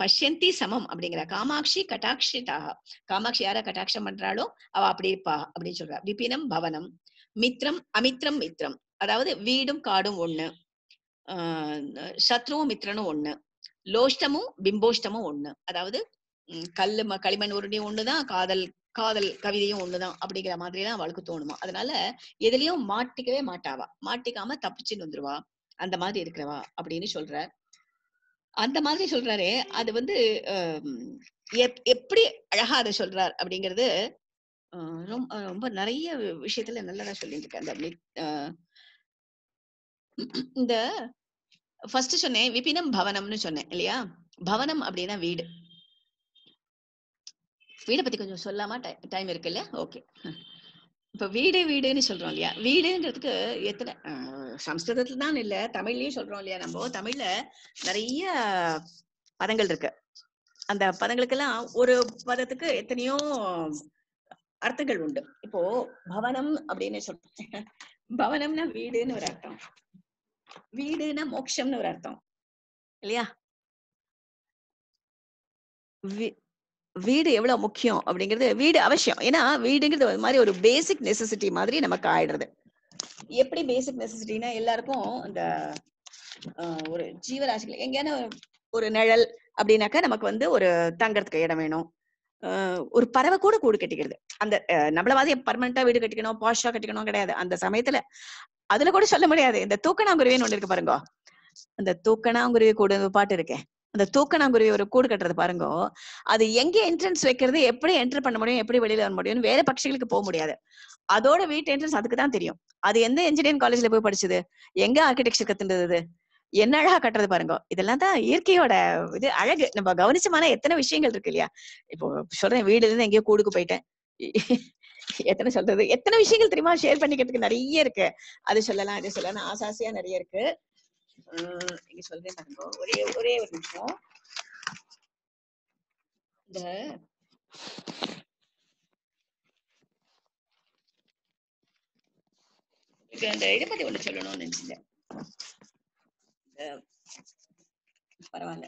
பஷ்யந்தி சமம் அப்படிங்கிற காமாட்சி கட்டாட்சிதாக காமாட்சி யார கட்டாட்சம் பண்றாளோ அவ அப்படி இருப்பா அப்படின்னு சொல்றா விபினம் பவனம் மித்ரம் அமித்ரம் மித்ரம் அதாவது வீடும் காடும் ஒண்ணு ஆஹ் சத்ருவும் மித்ரனும் ஒண்ணு லோஷ்டமும் பிம்போஷ்டமும் ஒண்ணு அதாவது கல்லு களிமண் உருடையும் ஒண்ணுதான் காதல் காதல் கவிதையும் ஒண்ணுதான் அப்படிங்கிற மாதிரி தான் அவளுக்கு தோணுமா அதனால எதுலயும் மாட்டிக்கவே மாட்டாவா மாட்டிக்காம தப்பிச்சுன்னு வந்துருவா அந்த மாதிரி இருக்கிறவா அப்படின்னு சொல்ற அந்த மாதிரி சொல்றாரு அது வந்து எப்படி அழகா அதை சொல்றார் அப்படிங்கிறது ரொம்ப ரொம்ப நிறைய விஷயத்துல நல்லதா சொல்லிட்டு இருக்காங்க இந்த ஃபர்ஸ்ட் சொன்னேன் விபினம் பவனம்னு சொன்னேன் இல்லையா பவனம் அப்படின்னா வீடு வீடை பத்தி கொஞ்சம் சொல்லாமா டைம் இருக்கு இல்லையா ஓகே இப்ப வீடு வீடுன்னு சொல்றோம் இல்லையா வீடுங்கிறதுக்கு எத்தனை சம்ஸ்கிருதத்துல தான் இல்ல தமிழ்லயும் சொல்றோம் இல்லையா நம்ம தமிழ்ல நிறைய பதங்கள் இருக்கு அந்த பதங்களுக்கெல்லாம் ஒரு பதத்துக்கு எத்தனையோ அர்த்தங்கள் உண்டு இப்போ பவனம் அப்படின்னு சொல்றேன் பவனம்னா வீடுன்னு ஒரு அர்த்தம் வீடுனா மோக்ஷம்னு ஒரு அர்த்தம் இல்லையா வீடு எவ்வளவு முக்கியம் அப்படிங்கிறது வீடு அவசியம் ஏன்னா வீடுங்கிறது ஒரு மாதிரி ஒரு பேசிக் நெசசிட்டி மாதிரி நமக்கு ஆயிடுறது எப்படி பேசிக் நெசசிட்டினா எல்லாருக்கும் அந்த ஒரு ஜீவராசிகள் எங்கேயான ஒரு நிழல் அப்படின்னாக்கா நமக்கு வந்து ஒரு தங்கறதுக்கு இடம் வேணும் ஒரு பறவை கூட கூடு கட்டிக்கிறது அந்த நம்மளவாதி பர்மனண்டா வீடு கட்டிக்கணும் பாஷா கட்டிக்கணும் கிடையாது அந்த சமயத்துல அதுல கூட சொல்ல முடியாது இந்த தூக்கணாங்குருவின்னு ஒண்ணு இருக்கு பாருங்க அந்த தூக்கணாங்குருவி கூடு பாட்டு இருக்கேன் அந்த தூக்கணாங்குருவி ஒரு கூடு கட்டுறது பாருங்க அது எங்க என்ட்ரன்ஸ் வைக்கிறது எப்படி என்டர் பண்ண முடியும் எப்படி வெளியில வர முடியும்னு வேற பட்சிகளுக்கு போக முடியாது அதோட வீட் என்ட்ரன்ஸ் அதுக்கு தான் தெரியும் அது எந்த இன்ஜினியரிங் காலேஜ்ல போய் படிச்சது எங்க ஆர்கிடெக்சர் கத்துன்றது என்ன அழகா கட்டுறது பாருங்க இதெல்லாம் தான் இயற்கையோட இது அழகு நம்ம கவனிச்சமான எத்தனை விஷயங்கள் இருக்கு இல்லையா இப்போ சொல்றேன் வீடுல இருந்து எங்கேயோ கூடுக்கு போயிட்டேன் எத்தனை சொல்றது எத்தனை விஷயங்கள் தெரியுமா ஷேர் பண்ணிக்கிறதுக்கு நிறைய இருக்கு அது சொல்லலாம் அது சொல்லலாம் ஆசை ஆசையா நிறைய இருக்கு உம் சொல்றேன் பாருங்க ஒரே ஒரே ஒரு நிமிஷம் இந்த எனக்கு அந்த இதை பத்தி ஒண்ணு சொல்லணும்னு நினைச்சேன் பரவாயில்ல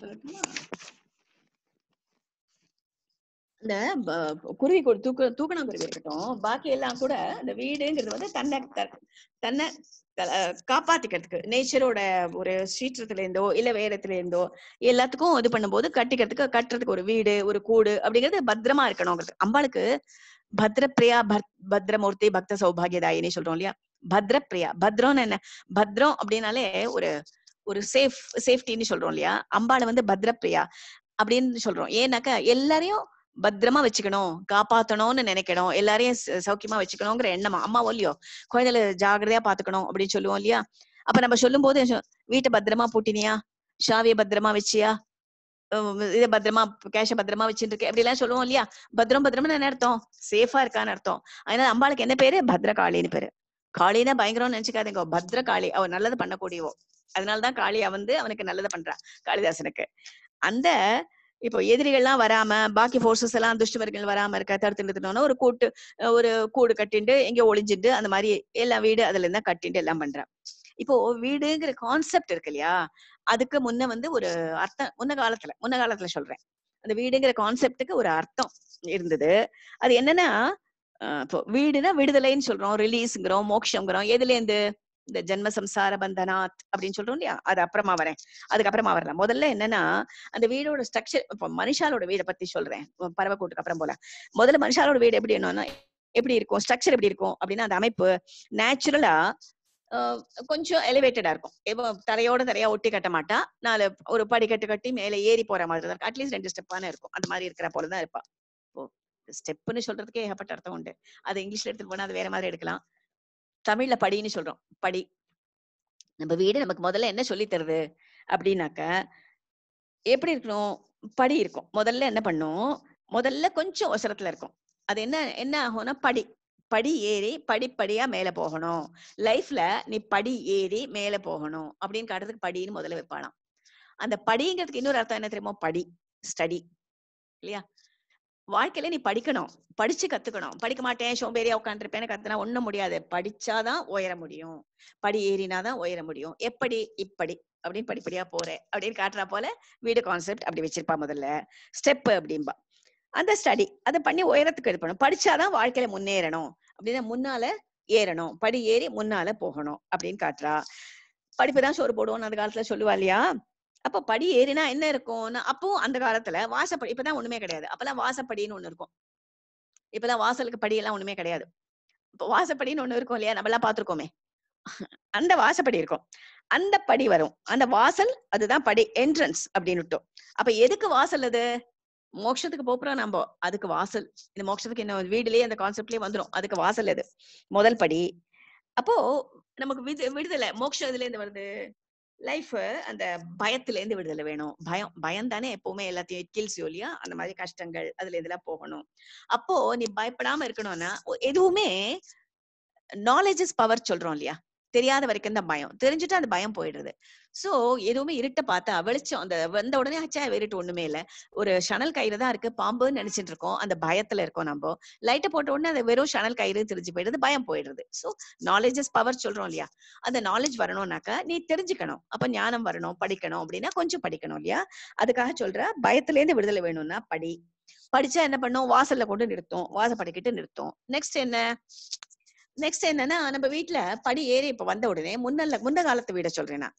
சொல்லட்டுமா இந்த குருவி தூக்க தூக்கணா குருவி இருக்கட்டும் பாக்கி எல்லாம் கூட இந்த வீடுங்கிறது வந்து தன்னை தன்னை காப்பாத்திக்கிறதுக்கு நேச்சரோட ஒரு சீற்றத்துல இருந்தோ இல்ல வேரத்துல இருந்தோ எல்லாத்துக்கும் இது பண்ணும்போது கட்டிக்கிறதுக்கு கட்டுறதுக்கு ஒரு வீடு ஒரு கூடு அப்படிங்கிறது பத்திரமா இருக்கணும் அம்பாளுக்கு பத்ரப்பிரியா பத்ரமூர்த்தி பக்த சௌபாகியதாயினி சொல்றோம் இல்லையா பத்ரப்பிரியா பத்ரம்னு என்ன பத்ரம் அப்படின்னாலே ஒரு ஒரு சேஃப் சேஃப்டின்னு சொல்றோம் இல்லையா அம்பாளை வந்து பத்ரப்பிரியா அப்படின்னு சொல்றோம் ஏன்னாக்கா எல்லாரையும் பத்திரமா வச்சுக்கணும் காப்பாத்தணும்னு நினைக்கணும் எல்லாரையும் சௌக்கியமா வச்சுக்கணுங்கிற எண்ணமா அம்மாவோ இல்லையோ குழந்தைகளை ஜாகிரதையா பாத்துக்கணும் அப்படின்னு சொல்லுவோம் இல்லையா அப்ப நம்ம சொல்லும் போது வீட்டை பத்திரமா பூட்டினியா ஷாவிய பத்திரமா வச்சியா இத பத்திரமா கேஷ பத்திரமா வச்சுட்டு இருக்க எல்லாம் சொல்லுவோம் இல்லையா பத்திரம் பத்திரம்னு என்ன அர்த்தம் சேஃபா இருக்கான்னு அர்த்தம் அதனால அம்பாளுக்கு என்ன பேரு பத்ரகாளின்னு பேரு காளினா பயங்கரம்னு நினைச்சுக்காதீங்க பத்ர காளி அவ நல்லது பண்ணக்கூடியவோ அதனாலதான் காளியா வந்து அவனுக்கு நல்லது பண்றா காளிதாசனுக்கு அந்த இப்போ எதிரிகள்லாம் வராம பாக்கி போர்சஸ் எல்லாம் துஷ்டவர்கள் வராம இருக்க தடுத்து நிறுத்தணும்னா ஒரு கூட்டு ஒரு கூடு கட்டிண்டு எங்கேயோ ஒளிஞ்சிட்டு அந்த மாதிரி எல்லா வீடு அதுல இருந்தா கட்டிண்டு எல்லாம் பண்றேன் இப்போ வீடுங்கிற கான்செப்ட் இருக்கு இல்லையா அதுக்கு முன்ன வந்து ஒரு அர்த்தம் முன்ன காலத்துல முன்ன காலத்துல சொல்றேன் அந்த வீடுங்கிற கான்செப்டுக்கு ஒரு அர்த்தம் இருந்தது அது என்னன்னா இப்போ வீடுனா விடுதலைன்னு சொல்றோம் ரிலீஸ்ங்கிறோம் மோக்ஷங்கிறோம் எதுல இருந்து இந்த ஜென்ம சம்சார பந்தனாத் அப்படின்னு சொல்றோம் இல்லையா அது அப்புறமா வரேன் அதுக்கப்புறமா வரலாம் முதல்ல என்னன்னா அந்த வீடோட ஸ்ட்ரக்சர் இப்ப மனுஷாலோட வீடை பத்தி சொல்றேன் பறவைக்கூட்டுக்கு அப்புறம் போல முதல்ல மனுஷாலோட வீடு எப்படி என்னன்னா எப்படி இருக்கும் ஸ்ட்ரக்சர் எப்படி இருக்கும் அப்படின்னா அந்த அமைப்பு நேச்சுரலா கொஞ்சம் எலிவேட்டடா இருக்கும் தரையோட தரையா ஒட்டி கட்ட மாட்டா நாலு ஒரு படிக்கட்டு கட்டி மேல ஏறி போற மாதிரி தான் இருக்கும் அட்லீஸ்ட் ரெண்டு ஸ்டெப்பான இருக்கும் அந்த மாதிரி இருக்கிற போலதான் இருப்பா ஸ்டெப்னு சொல்றதுக்கே ஏகப்பட்ட அர்த்தம் உண்டு அது இங்கிலீஷ்ல எடுத்துட்டு போனா அது வேற மாதிரி எடுக்கலாம் தமிழ்ல படின்னு சொல்றோம் படி நம்ம வீடு நமக்கு முதல்ல என்ன சொல்லி தருது அப்படின்னாக்க எப்படி இருக்கணும் படி இருக்கும் முதல்ல என்ன பண்ணும் முதல்ல கொஞ்சம் ஒசரத்துல இருக்கும் அது என்ன என்ன ஆகும்னா படி படி ஏறி படிப்படியா மேல போகணும் லைஃப்ல நீ படி ஏறி மேல போகணும் அப்படின்னு காட்டுறதுக்கு படின்னு முதல்ல வைப்பானாம் அந்த படிங்கிறதுக்கு இன்னொரு அர்த்தம் என்ன தெரியுமோ படி ஸ்டடி இல்லையா வாழ்க்கையில நீ படிக்கணும் படிச்சு கத்துக்கணும் படிக்க மாட்டேன் சோம்பேறியா உட்காந்துருப்பேன் கத்துனா ஒண்ணு முடியாது படிச்சாதான் உயர முடியும் படி ஏறினாதான் உயர முடியும் எப்படி இப்படி அப்படின்னு படிப்படியா போறேன் அப்படின்னு காட்டுறா போல வீடு கான்செப்ட் அப்படி வச்சிருப்பா முதல்ல ஸ்டெப் அப்படின்பா அந்த ஸ்டடி அதை பண்ணி உயரத்துக்கு இது பண்ணும் படிச்சாதான் வாழ்க்கையில முன்னேறணும் அப்படின்னு முன்னால ஏறணும் படி ஏறி முன்னால போகணும் அப்படின்னு காட்டுறா படிப்பு தான் சோறு போடுவோம்னு அந்த காலத்துல சொல்லுவா இல்லையா அப்ப படி ஏறினா என்ன இருக்கும்னு அப்பவும் அந்த காலத்துல வாசப்படி இப்பதான் ஒண்ணுமே கிடையாது அப்பெல்லாம் வாசப்படின்னு ஒண்ணு இருக்கும் இப்பதான் வாசலுக்கு படியெல்லாம் ஒண்ணுமே கிடையாது இப்ப வாசப்படின்னு ஒண்ணு இருக்கும் இல்லையா நம்ம எல்லாம் பாத்துருக்கோமே அந்த வாசப்படி இருக்கும் அந்த படி வரும் அந்த வாசல் அதுதான் படி என்ட்ரன்ஸ் அப்படின்னு அப்ப எதுக்கு வாசல் அது மோட்சத்துக்கு போறோம் நம்ம அதுக்கு வாசல் இந்த மோட்சத்துக்கு என்ன வீடுலயே அந்த கான்செப்ட்லயே வந்துடும் அதுக்கு வாசல் அது முதல் படி அப்போ நமக்கு விடுதலை மோட்சம் இதுல இருந்து வருது லைஃப் அந்த பயத்துல இருந்து விடுதலை வேணும் பயம் பயம் தானே எப்பவுமே எல்லாத்தையும் கில்ஸ் இல்லையா அந்த மாதிரி கஷ்டங்கள் அதுல இதெல்லாம் போகணும் அப்போ நீ பயப்படாம இருக்கணும்னா எதுவுமே நாலேஜ் இஸ் பவர் சொல்றோம் இல்லையா தெரியாத வரைக்கும் இந்த பயம் தெரிஞ்சுட்டு அந்த பயம் போயிடுறது சோ எதுவுமே இருட்ட பார்த்தா வெளிச்சம் அந்த வந்த உடனே ஆச்சா வெறிட்டு ஒண்ணுமே இல்ல ஒரு ஷனல் கயிறு தான் இருக்கு பாம்புன்னு நினைச்சிட்டு இருக்கோம் அந்த பயத்துல இருக்கோம் நம்ம லைட்டை போட்ட உடனே அந்த வெறும் ஷனல் கயிறு தெரிஞ்சு போயிடுது பயம் போயிடுது சோ நாலேஜ் இஸ் பவர் சொல்றோம் இல்லையா அந்த நாலேஜ் வரணும்னாக்கா நீ தெரிஞ்சுக்கணும் அப்ப ஞானம் வரணும் படிக்கணும் அப்படின்னா கொஞ்சம் படிக்கணும் இல்லையா அதுக்காக சொல்ற பயத்துல இருந்து விடுதலை வேணும்னா படி படிச்சா என்ன பண்ணும் வாசல்ல கொண்டு நிறுத்தும் வாச படிக்கிட்டு நிறுத்தும் நெக்ஸ்ட் என்ன நெக்ஸ்ட் என்னன்னா நம்ம வீட்டுல படி ஏறி இப்ப வந்த உடனே முன்னல்ல முன்ன காலத்து வீட சொல்றேன் நான்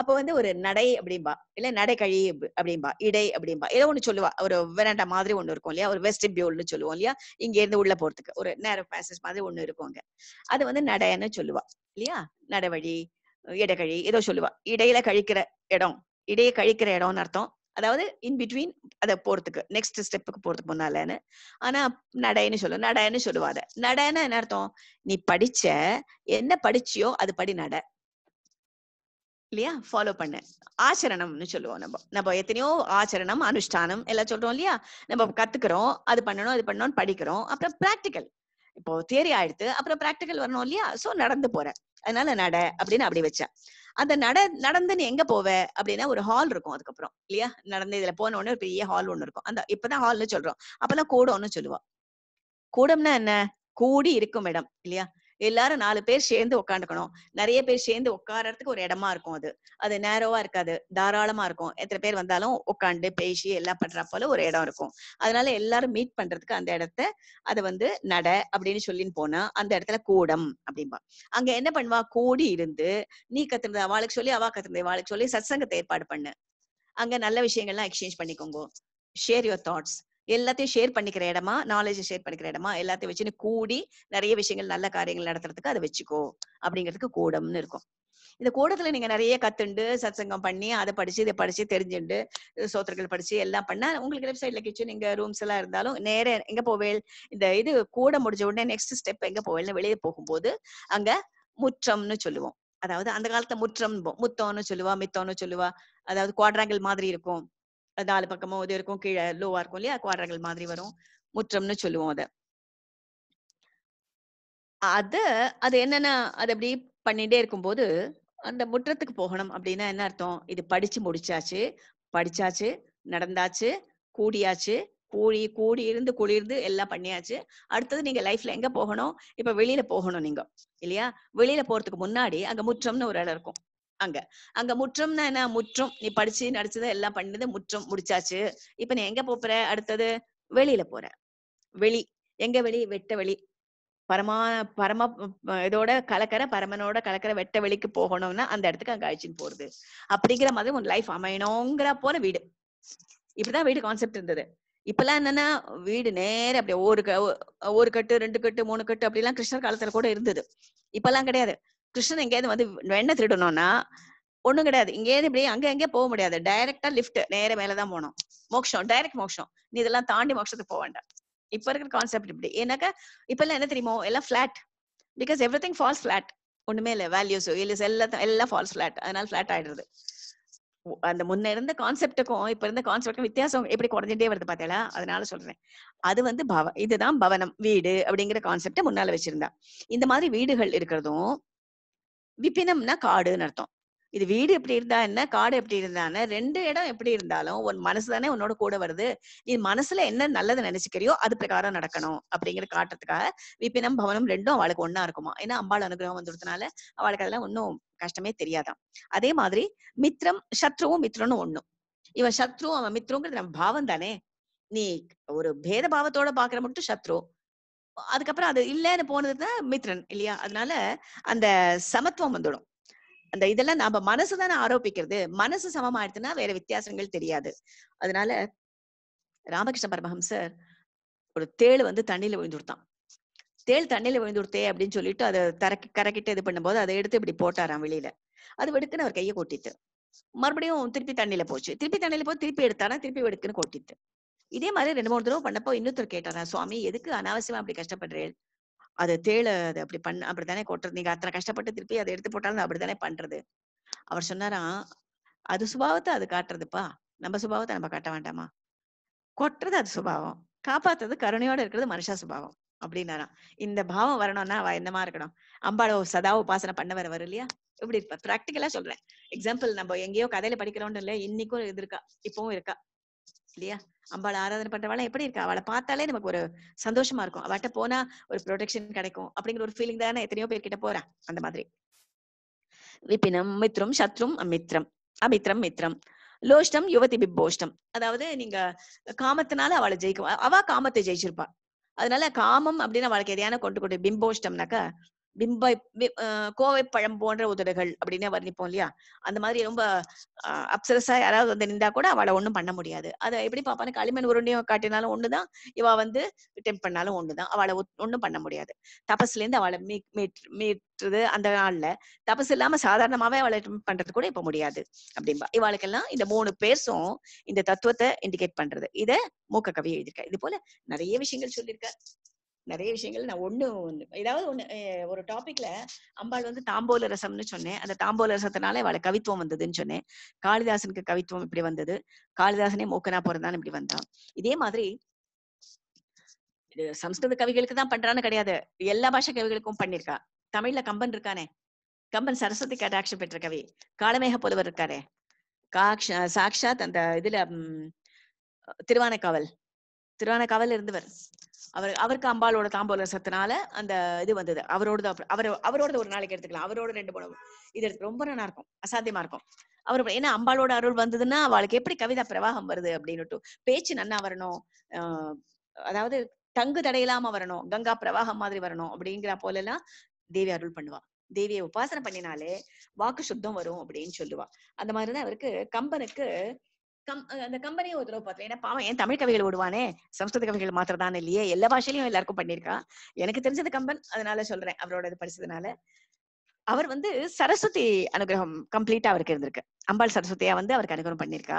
அப்ப வந்து ஒரு நடை அப்படிம்பா இல்ல நடை கழி அப்படிம்பா இடை அப்படிம்பா ஏதோ ஒண்ணு சொல்லுவா ஒரு வெரண்டா மாதிரி ஒண்ணு இருக்கும் இல்லையா ஒரு வெஸ்ட் பியூல்னு சொல்லுவோம் இல்லையா இங்க இருந்து உள்ள போறதுக்கு ஒரு நேர பேசஸ் மாதிரி ஒண்ணு இருக்கும் அங்க அது வந்து நடைன்னு சொல்லுவா இல்லையா நடவழி இடக்கழி ஏதோ சொல்லுவா இடையில கழிக்கிற இடம் இடையே கழிக்கிற இடம்னு அர்த்தம் அதாவது இன் பிட்வீன் அதை போறதுக்கு நெக்ஸ்ட் ஸ்டெப்புக்கு போறதுக்கு முன்னாலன்னு ஆனா நடைன்னு சொல்லு நடைன்னு சொல்லுவாத நடைன்னா என்ன அர்த்தம் நீ படிச்ச என்ன படிச்சியோ அது படி நட இல்லையா ஃபாலோ பண்ண ஆச்சரணம்னு சொல்லுவோம் நம்ம நம்ம எத்தனையோ ஆச்சரணம் அனுஷ்டானம் எல்லாம் சொல்றோம் இல்லையா நம்ம கத்துக்கிறோம் அது பண்ணணும் அது பண்ணணும் படிக்கிறோம் அப்புறம் பிராக்டிக்கல் இப்போ தேரி ஆயிடுத்து அப்புறம் பிராக்டிக்கல் வரணும் இல்லையா சோ நடந்து போறேன் அதனால நட அப்படின்னு அப்படி வச்சேன் அந்த நட நடந்து நீ எங்க போவ அப்படின்னா ஒரு ஹால் இருக்கும் அதுக்கப்புறம் இல்லையா நடந்து இதுல போன உடனே ஒரு பெரிய ஹால் ஒண்ணு இருக்கும் அந்த இப்பதான் ஹால்னு சொல்றோம் அப்பதான் கூடம்னு சொல்லுவா கூடம்னா என்ன கூடி இருக்கும் இடம் இல்லையா எல்லாரும் நாலு பேர் சேர்ந்து உட்காந்துக்கணும் நிறைய பேர் சேர்ந்து உட்காரத்துக்கு ஒரு இடமா இருக்கும் அது அது நேரோவா இருக்காது தாராளமா இருக்கும் எத்தனை பேர் வந்தாலும் உட்காந்து பேசி எல்லாம் பண்ற போல ஒரு இடம் இருக்கும் அதனால எல்லாரும் மீட் பண்றதுக்கு அந்த இடத்த அதை வந்து நட அப்படின்னு சொல்லின்னு போனா அந்த இடத்துல கூடம் அப்படிம்பா அங்க என்ன பண்ணுவா கூடி இருந்து நீ கத்துருந்த அவளுக்கு சொல்லி அவா கத்துருந்த அவளுக்கு சொல்லி சத்சங்கத்தை ஏற்பாடு பண்ணு அங்க நல்ல விஷயங்கள்லாம் எக்ஸ்சேஞ்ச் பண்ணிக்கோங்க ஷேர் யுவர் தாட்ஸ் எல்லாத்தையும் ஷேர் பண்ணிக்கிற இடமா நாலேஜ் ஷேர் பண்ணிக்கிற இடமா எல்லாத்தையும் வச்சுன்னு கூடி நிறைய விஷயங்கள் நல்ல காரியங்கள் நடத்துறதுக்கு அதை வச்சுக்கோ அப்படிங்கிறதுக்கு கூடம்னு இருக்கும் இந்த கூடத்துல நீங்க நிறைய கத்துண்டு சத்சங்கம் பண்ணி அதை படிச்சு இதை படிச்சு தெரிஞ்சுண்டு சோத்திரங்கள் படிச்சு எல்லாம் பண்ணா உங்களுக்கு லெஃப்ட் சைட்ல கிச்சன் இங்க ரூம்ஸ் எல்லாம் இருந்தாலும் நேர எங்க போவேல் இந்த இது கூட முடிஞ்ச உடனே நெக்ஸ்ட் ஸ்டெப் எங்க போவேல்னு வெளியே போகும்போது அங்க முற்றம்னு சொல்லுவோம் அதாவது அந்த காலத்துல முற்றம் முத்தம்னு சொல்லுவா மித்தம்னு சொல்லுவா அதாவது குவாட்ராங்கிள் மாதிரி இருக்கும் நாலு பக்கமும் இது இருக்கும் கீழே லோவா இருக்கும் இல்லையா குவாரங்கள் மாதிரி வரும் முற்றம்னு சொல்லுவோம் அதை அது அது என்னன்னா அது அப்படி பண்ணிட்டே இருக்கும்போது அந்த முற்றத்துக்கு போகணும் அப்படின்னா என்ன அர்த்தம் இது படிச்சு முடிச்சாச்சு படிச்சாச்சு நடந்தாச்சு கூடியாச்சு கூடி கூடி இருந்து குளிர்ந்து எல்லாம் பண்ணியாச்சு அடுத்தது நீங்க லைஃப்ல எங்க போகணும் இப்ப வெளியில போகணும் நீங்க இல்லையா வெளியில போறதுக்கு முன்னாடி அங்க முற்றம்னு ஒரு இடம் இருக்கும் அங்க அங்க முற்றம்னா என்ன முற்றும் நீ படிச்சு நடிச்சது எல்லாம் பண்ணது முற்றம் முடிச்சாச்சு இப்ப நீ எங்க போற அடுத்தது வெளியில போற வெளி எங்க வெளி வெட்ட வெளி பரமா பரம இதோட கலக்கிற பரமனோட கலக்கிற வெட்ட வெளிக்கு போகணும்னா அந்த இடத்துக்கு அங்க அழிச்சுன்னு போறது அப்படிங்கிற மாதிரி உன் லைஃப் அமையணுங்கிற போற வீடு இப்படிதான் வீடு கான்செப்ட் இருந்தது இப்பெல்லாம் என்னன்னா வீடு நேர அப்படியே ஒரு ஒரு கட்டு ரெண்டு கட்டு மூணு கட்டு அப்படிலாம் கிருஷ்ணர் காலத்துல கூட இருந்தது இப்பெல்லாம் கிடையாது கிருஷ்ணன் எங்கேயாவது வந்து வெண்ணெய் திருடணும்னா ஒண்ணும் கிடையாது இங்கேயிருந்து இப்படி அங்க எங்கே போக முடியாது டைரக்டா லிஃப்ட் நேர மேலதான் போனோம் மோக்ஷம் டைரக்ட் மோக்ஷம் நீ இதெல்லாம் தாண்டி மோக்ஷத்துக்கு போக வேண்டாம் இப்ப இருக்கிற கான்செப்ட் இப்படி ஏன்னாக்கா இப்ப எல்லாம் என்ன தெரியுமோ எல்லாம் flat because everything falls flat ஒண்ணுமே இல்ல வேல்யூஸ் இல்லஸ் எல்லாத்தையும் எல்லாம் ஃபால்ஸ் ஃபிளாட் அதனால ஃபிளாட் ஆயிடுது அந்த முன்ன இருந்த கான்செப்டுக்கும் இப்ப இருந்த கான்செப்டுக்கும் வித்தியாசம் எப்படி குறைஞ்சிட்டே வருது பார்த்தேலா அதனால சொல்றேன் அது வந்து பவ இதுதான் பவனம் வீடு அப்படிங்கிற கான்செப்ட முன்னால வச்சிருந்தா இந்த மாதிரி வீடுகள் இருக்கிறதும் விபினம்னா காடுன்னு அர்த்தம் இது வீடு எப்படி இருந்தா என்ன காடு எப்படி இருந்தான்னு ரெண்டு இடம் எப்படி இருந்தாலும் உன் மனசு தானே உன்னோட கூட வருது நீ மனசுல என்ன நல்லது நினைச்சுக்கிறியோ அது பிரகாரம் நடக்கணும் அப்படிங்கிற காட்டுறதுக்காக விபினம் பவனம் ரெண்டும் அவளுக்கு ஒன்னா இருக்குமா ஏன்னா அம்பாள் அனுகிரகம் வந்துடுறதுனால அவளுக்கு அதெல்லாம் ஒன்னும் கஷ்டமே தெரியாதான் அதே மாதிரி மித்திரம் சத்ருவும் மித்ரனும் ஒண்ணும் இவன் சத்ரு அவன் மித்ருங்கிறது நம்ம பாவம் தானே நீ ஒரு பேத பாவத்தோட பாக்குற மட்டும் சத்ரு அதுக்கப்புறம் அது இல்லைன்னு போனதுதான் மித்ரன் இல்லையா அதனால அந்த சமத்துவம் வந்துடும் அந்த இதெல்லாம் நம்ம மனசு தானே ஆரோபிக்கிறது மனசு சமமாயிடுதுன்னா வேற வித்தியாசங்கள் தெரியாது அதனால ராமகிருஷ்ண பரமஹம்சர் ஒரு தேள் வந்து தண்ணியில விழுந்துடுத்தான் தேள் தண்ணியில விழுந்துடுத்தே அப்படின்னு சொல்லிட்டு அதை தரக்கி கரக்கிட்டு இது பண்ணும்போது அதை எடுத்து இப்படி போட்டாராம் வெளியில அது வெடுக்குன்னு அவர் கையை கொட்டிட்டு மறுபடியும் திருப்பி தண்ணியில போச்சு திருப்பி தண்ணியில போய் திருப்பி எடுத்தாரா திருப்பி வெடுக்குன்னு கொட்டிட்டு இதே மாதிரி ரெண்டு மூணு தடவை பண்ணப்போ இன்னொருத்தர் கேட்டாரா சுவாமி எதுக்கு அனாவசியமா அப்படி கஷ்டப்படுறேன் அது தேழ அது அப்படி பண்ண அப்படித்தானே கொட்டுறது நீங்க அத்தனை கஷ்டப்பட்டு திருப்பி அதை எடுத்து போட்டாலும் அப்படித்தானே பண்றது அவர் சொன்னாராம் அது சுபாவத்தை அது காட்டுறதுப்பா நம்ம சுபாவத்தை நம்ம காட்ட வேண்டாமா கொட்டுறது அது சுபாவம் காப்பாத்துறது கருணையோட இருக்கிறது மனுஷா சுபாவம் அப்படின்னாராம் இந்த பாவம் வரணும்னா அவ என்னமா இருக்கணும் அம்பாளோ சதா உபாசனை பண்ண வர வரும் இல்லையா இப்படி இருப்பா பிராக்டிக்கலா சொல்றேன் எக்ஸாம்பிள் நம்ம எங்கேயோ கதையில படிக்கிறோம்னு இல்ல இன்னைக்கும் இது இருக்கா இப்பவும் இருக்கா இல்லையா அம்பாள் ஆராதனை பண்றவாள் எப்படி இருக்கா அவளை பார்த்தாலே நமக்கு ஒரு சந்தோஷமா இருக்கும் அவட்ட போனா ஒரு ப்ரொடெக்ஷன் கிடைக்கும் அப்படிங்கிற ஒரு ஃபீலிங் தானே எத்தனையோ பேர் கிட்ட போறேன் அந்த மாதிரி விபினம் மித்ரம் சத்ரும் அமித்ரம் அமித்ரம் மித்ரம் லோஷ்டம் யுவதி பிப்போஷ்டம் அதாவது நீங்க காமத்தினால அவளை ஜெயிக்கும் அவ காமத்தை ஜெயிச்சிருப்பா அதனால காமம் அப்படின்னு அவளுக்கு எதையான கொண்டு கொண்டு பிம்போஷ்டம்னாக்கா பிம்பை கோவை பழம் போன்ற உதடுகள் அப்படின்னு வர்ணிப்போம் இல்லையா அந்த மாதிரி ரொம்ப அப்சரஸா யாராவது வந்து நின்றா கூட அவளை ஒண்ணும் பண்ண முடியாது அதை எப்படி பாப்பான்னு களிமண் உருண்டையும் காட்டினாலும் ஒண்ணுதான் இவ வந்து டெம்ப் பண்ணாலும் ஒண்ணுதான் அவளை ஒண்ணும் பண்ண முடியாது தபஸ்ல இருந்து அவளை மீட்டுறது அந்த நாள்ல தபஸ் இல்லாம சாதாரணமாவே அவளை பண்றது கூட இப்ப முடியாது அப்படின்பா இவாளுக்கெல்லாம் இந்த மூணு பேர்ஸும் இந்த தத்துவத்தை இண்டிகேட் பண்றது இதை மூக்க கவி எழுதியிருக்க இது போல நிறைய விஷயங்கள் சொல்லியிருக்க நிறைய விஷயங்கள் நான் ஒண்ணு ஏதாவது ஒண்ணு ஒரு டாபிக்ல அம்பாள் வந்து தாம்போல ரசம்னு சொன்னேன் அந்த தாம்போல ரசத்தினால அவளை கவித்துவம் வந்ததுன்னு சொன்னேன் காளிதாசனுக்கு கவித்துவம் இப்படி வந்தது காளிதாசனே மோக்கனா போறதான் இப்படி வந்தான் இதே மாதிரி இது சம்ஸ்கிருத கவிகளுக்கு தான் பண்றான்னு கிடையாது எல்லா பாஷா கவிகளுக்கும் பண்ணிருக்கா தமிழ்ல கம்பன் இருக்கானே கம்பன் சரஸ்வதி கடாட்சம் பெற்ற கவி காலமேக புலவர் இருக்காரே காக்ஷ சாக்ஷாத் அந்த இதுல திருவானக்காவல் திருவானக்காவல் இருந்தவர் அவர் அவருக்கு அம்பாலோட தாம்பூல சத்தினால அந்த இது வந்தது அவரோட அவர் அவரோட ஒரு நாளைக்கு எடுத்துக்கலாம் அவரோட ரெண்டு மூணு இது எடுத்து ரொம்ப நல்லா இருக்கும் அசாத்தியமா இருக்கும் அவர் ஏன்னா அம்பாலோட அருள் வந்ததுன்னா அவளுக்கு எப்படி கவிதா பிரவாகம் வருது அப்படின்னுட்டு பேச்சு நன்னா வரணும் அதாவது தங்கு தடையிலாம வரணும் கங்கா பிரவாகம் மாதிரி வரணும் அப்படிங்கிற போல எல்லாம் தேவி அருள் பண்ணுவா தேவியை உபாசனை பண்ணினாலே வாக்கு சுத்தம் வரும் அப்படின்னு சொல்லுவா அந்த மாதிரிதான் அவருக்கு கம்பனுக்கு கம் அந்த கம்பெனியை ஒரு தடவை பார்த்தேன் ஏன்னா பாவம் ஏன் தமிழ் கவிகள் ஓடுவானே சம்ஸ்கிருத கவிகள் மாத்திரதானே இல்லையே எல்லா பாஷையிலும் எல்லாருக்கும் பண்ணியிருக்கா எனக்கு தெரிஞ்சது கம்பன் அதனால சொல்றேன் அவரோட இது படிச்சதுனால அவர் வந்து சரஸ்வதி அனுகிரகம் கம்ப்ளீட்டா அவருக்கு இருந்திருக்கு அம்பாள் சரஸ்வதியா வந்து அவருக்கு அனுகிரகம் பண்ணிருக்கா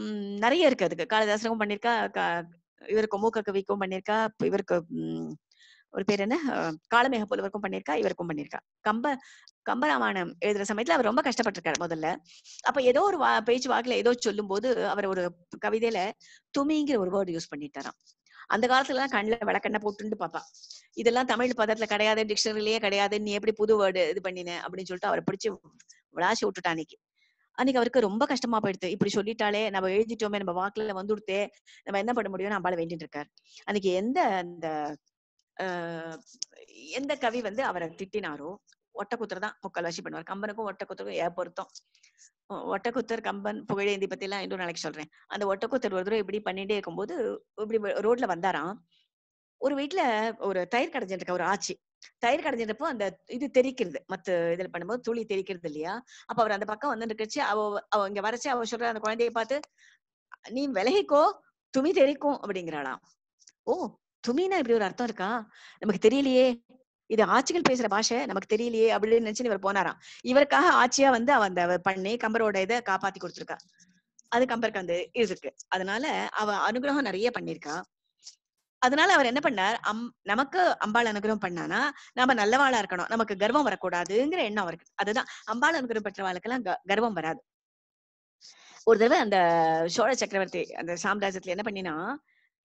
உம் நிறைய இருக்கு அதுக்கு காளிதாசனுக்கும் பண்ணிருக்கா இவருக்கு மூக்க கவிக்கும் பண்ணிருக்கா இவருக்கு ஒரு பேர் என்ன காலமேக புலவருக்கும் பண்ணிருக்கா இவருக்கும் பண்ணிருக்கா கம்ப கம்பராமாயணம் எழுதுற சமயத்துல அவர் ரொம்ப கஷ்டப்பட்டிருக்காரு முதல்ல அப்ப ஏதோ ஒரு பேச்சு வாக்குல ஏதோ சொல்லும் போது அவர் ஒரு கவிதையில துமிங்கிற ஒரு வேர்டு யூஸ் பண்ணிட்டாராம் அந்த காலத்துல எல்லாம் கண்ணுல விளக்கண்ண போட்டுண்டு பாப்பா இதெல்லாம் தமிழ் பதத்துல கிடையாது டிக்ஷனரிலேயே கிடையாது நீ எப்படி புது வேர்டு இது பண்ணின அப்படின்னு சொல்லிட்டு அவரை பிடிச்சி விளாசி விட்டுட்டா அன்னைக்கு அன்னைக்கு அவருக்கு ரொம்ப கஷ்டமா போயிடுது இப்படி சொல்லிட்டாலே நம்ம எழுதிட்டோமே நம்ம வாக்குல வந்துடுத்தே நம்ம என்ன பண்ண முடியும்னு நம்மளால வேண்டிட்டு இருக்காரு அன்னைக்கு எந்த அந்த எந்த கவி வந்து அவரை திட்டினாரோ ஒட்ட தான் முக்கால்வாசி பண்ணுவார் கம்பனுக்கும் ஒட்ட குத்தருக்கும் ஏ பொருத்தம் ஒட்டக்குத்தர் கம்பன் புகழேந்தி பத்தி எல்லாம் இன்னொரு நாளைக்கு சொல்றேன் அந்த ஒட்டக்குத்தர் ஒரு தடவை இப்படி பண்ணிட்டே இருக்கும்போது இப்படி ரோட்ல வந்தாராம் ஒரு வீட்டுல ஒரு தயிர் கடைஞ்சிருக்க ஒரு ஆச்சு தயிர் கடைஞ்சிருப்போ அந்த இது தெரிக்கிறது மத்த இதுல பண்ணும்போது துளி தெரிக்கிறது இல்லையா அப்ப அவர் அந்த பக்கம் வந்து இருக்கச்சு அவ அவ இங்க வரைச்சு அவ சொல்ற அந்த குழந்தைய பார்த்து நீ விலகிக்கோ துமி தெரிக்கும் அப்படிங்கிறாளாம் ஓ துமின்னா இப்படி ஒரு அர்த்தம் இருக்கா நமக்கு தெரியலையே இது ஆட்சிகள் பேசுற பாஷை நமக்கு தெரியலையே அப்படின்னு நினைச்சு இவர் போனாராம் இவருக்காக ஆட்சியா வந்து அவ அந்த பண்ணி கம்பரோட இதை காப்பாத்தி கொடுத்துருக்கா அது கம்பருக்கு வந்து இருக்கு அதனால அவ அனுகிரகம் நிறைய பண்ணிருக்கா அதனால அவர் என்ன பண்ணார் அம் நமக்கு அம்பாள் அனுகிரகம் பண்ணானா நம்ம நல்லவாளா இருக்கணும் நமக்கு கர்வம் வரக்கூடாதுங்கிற எண்ணம் அவருக்கு அதுதான் அம்பாள் அனுகிரகம் பெற்றவாளுக்கெல்லாம் கர்வம் வராது ஒரு தடவை அந்த சோழ சக்கரவர்த்தி அந்த சாம்ராஜ்யத்துல என்ன பண்ணினா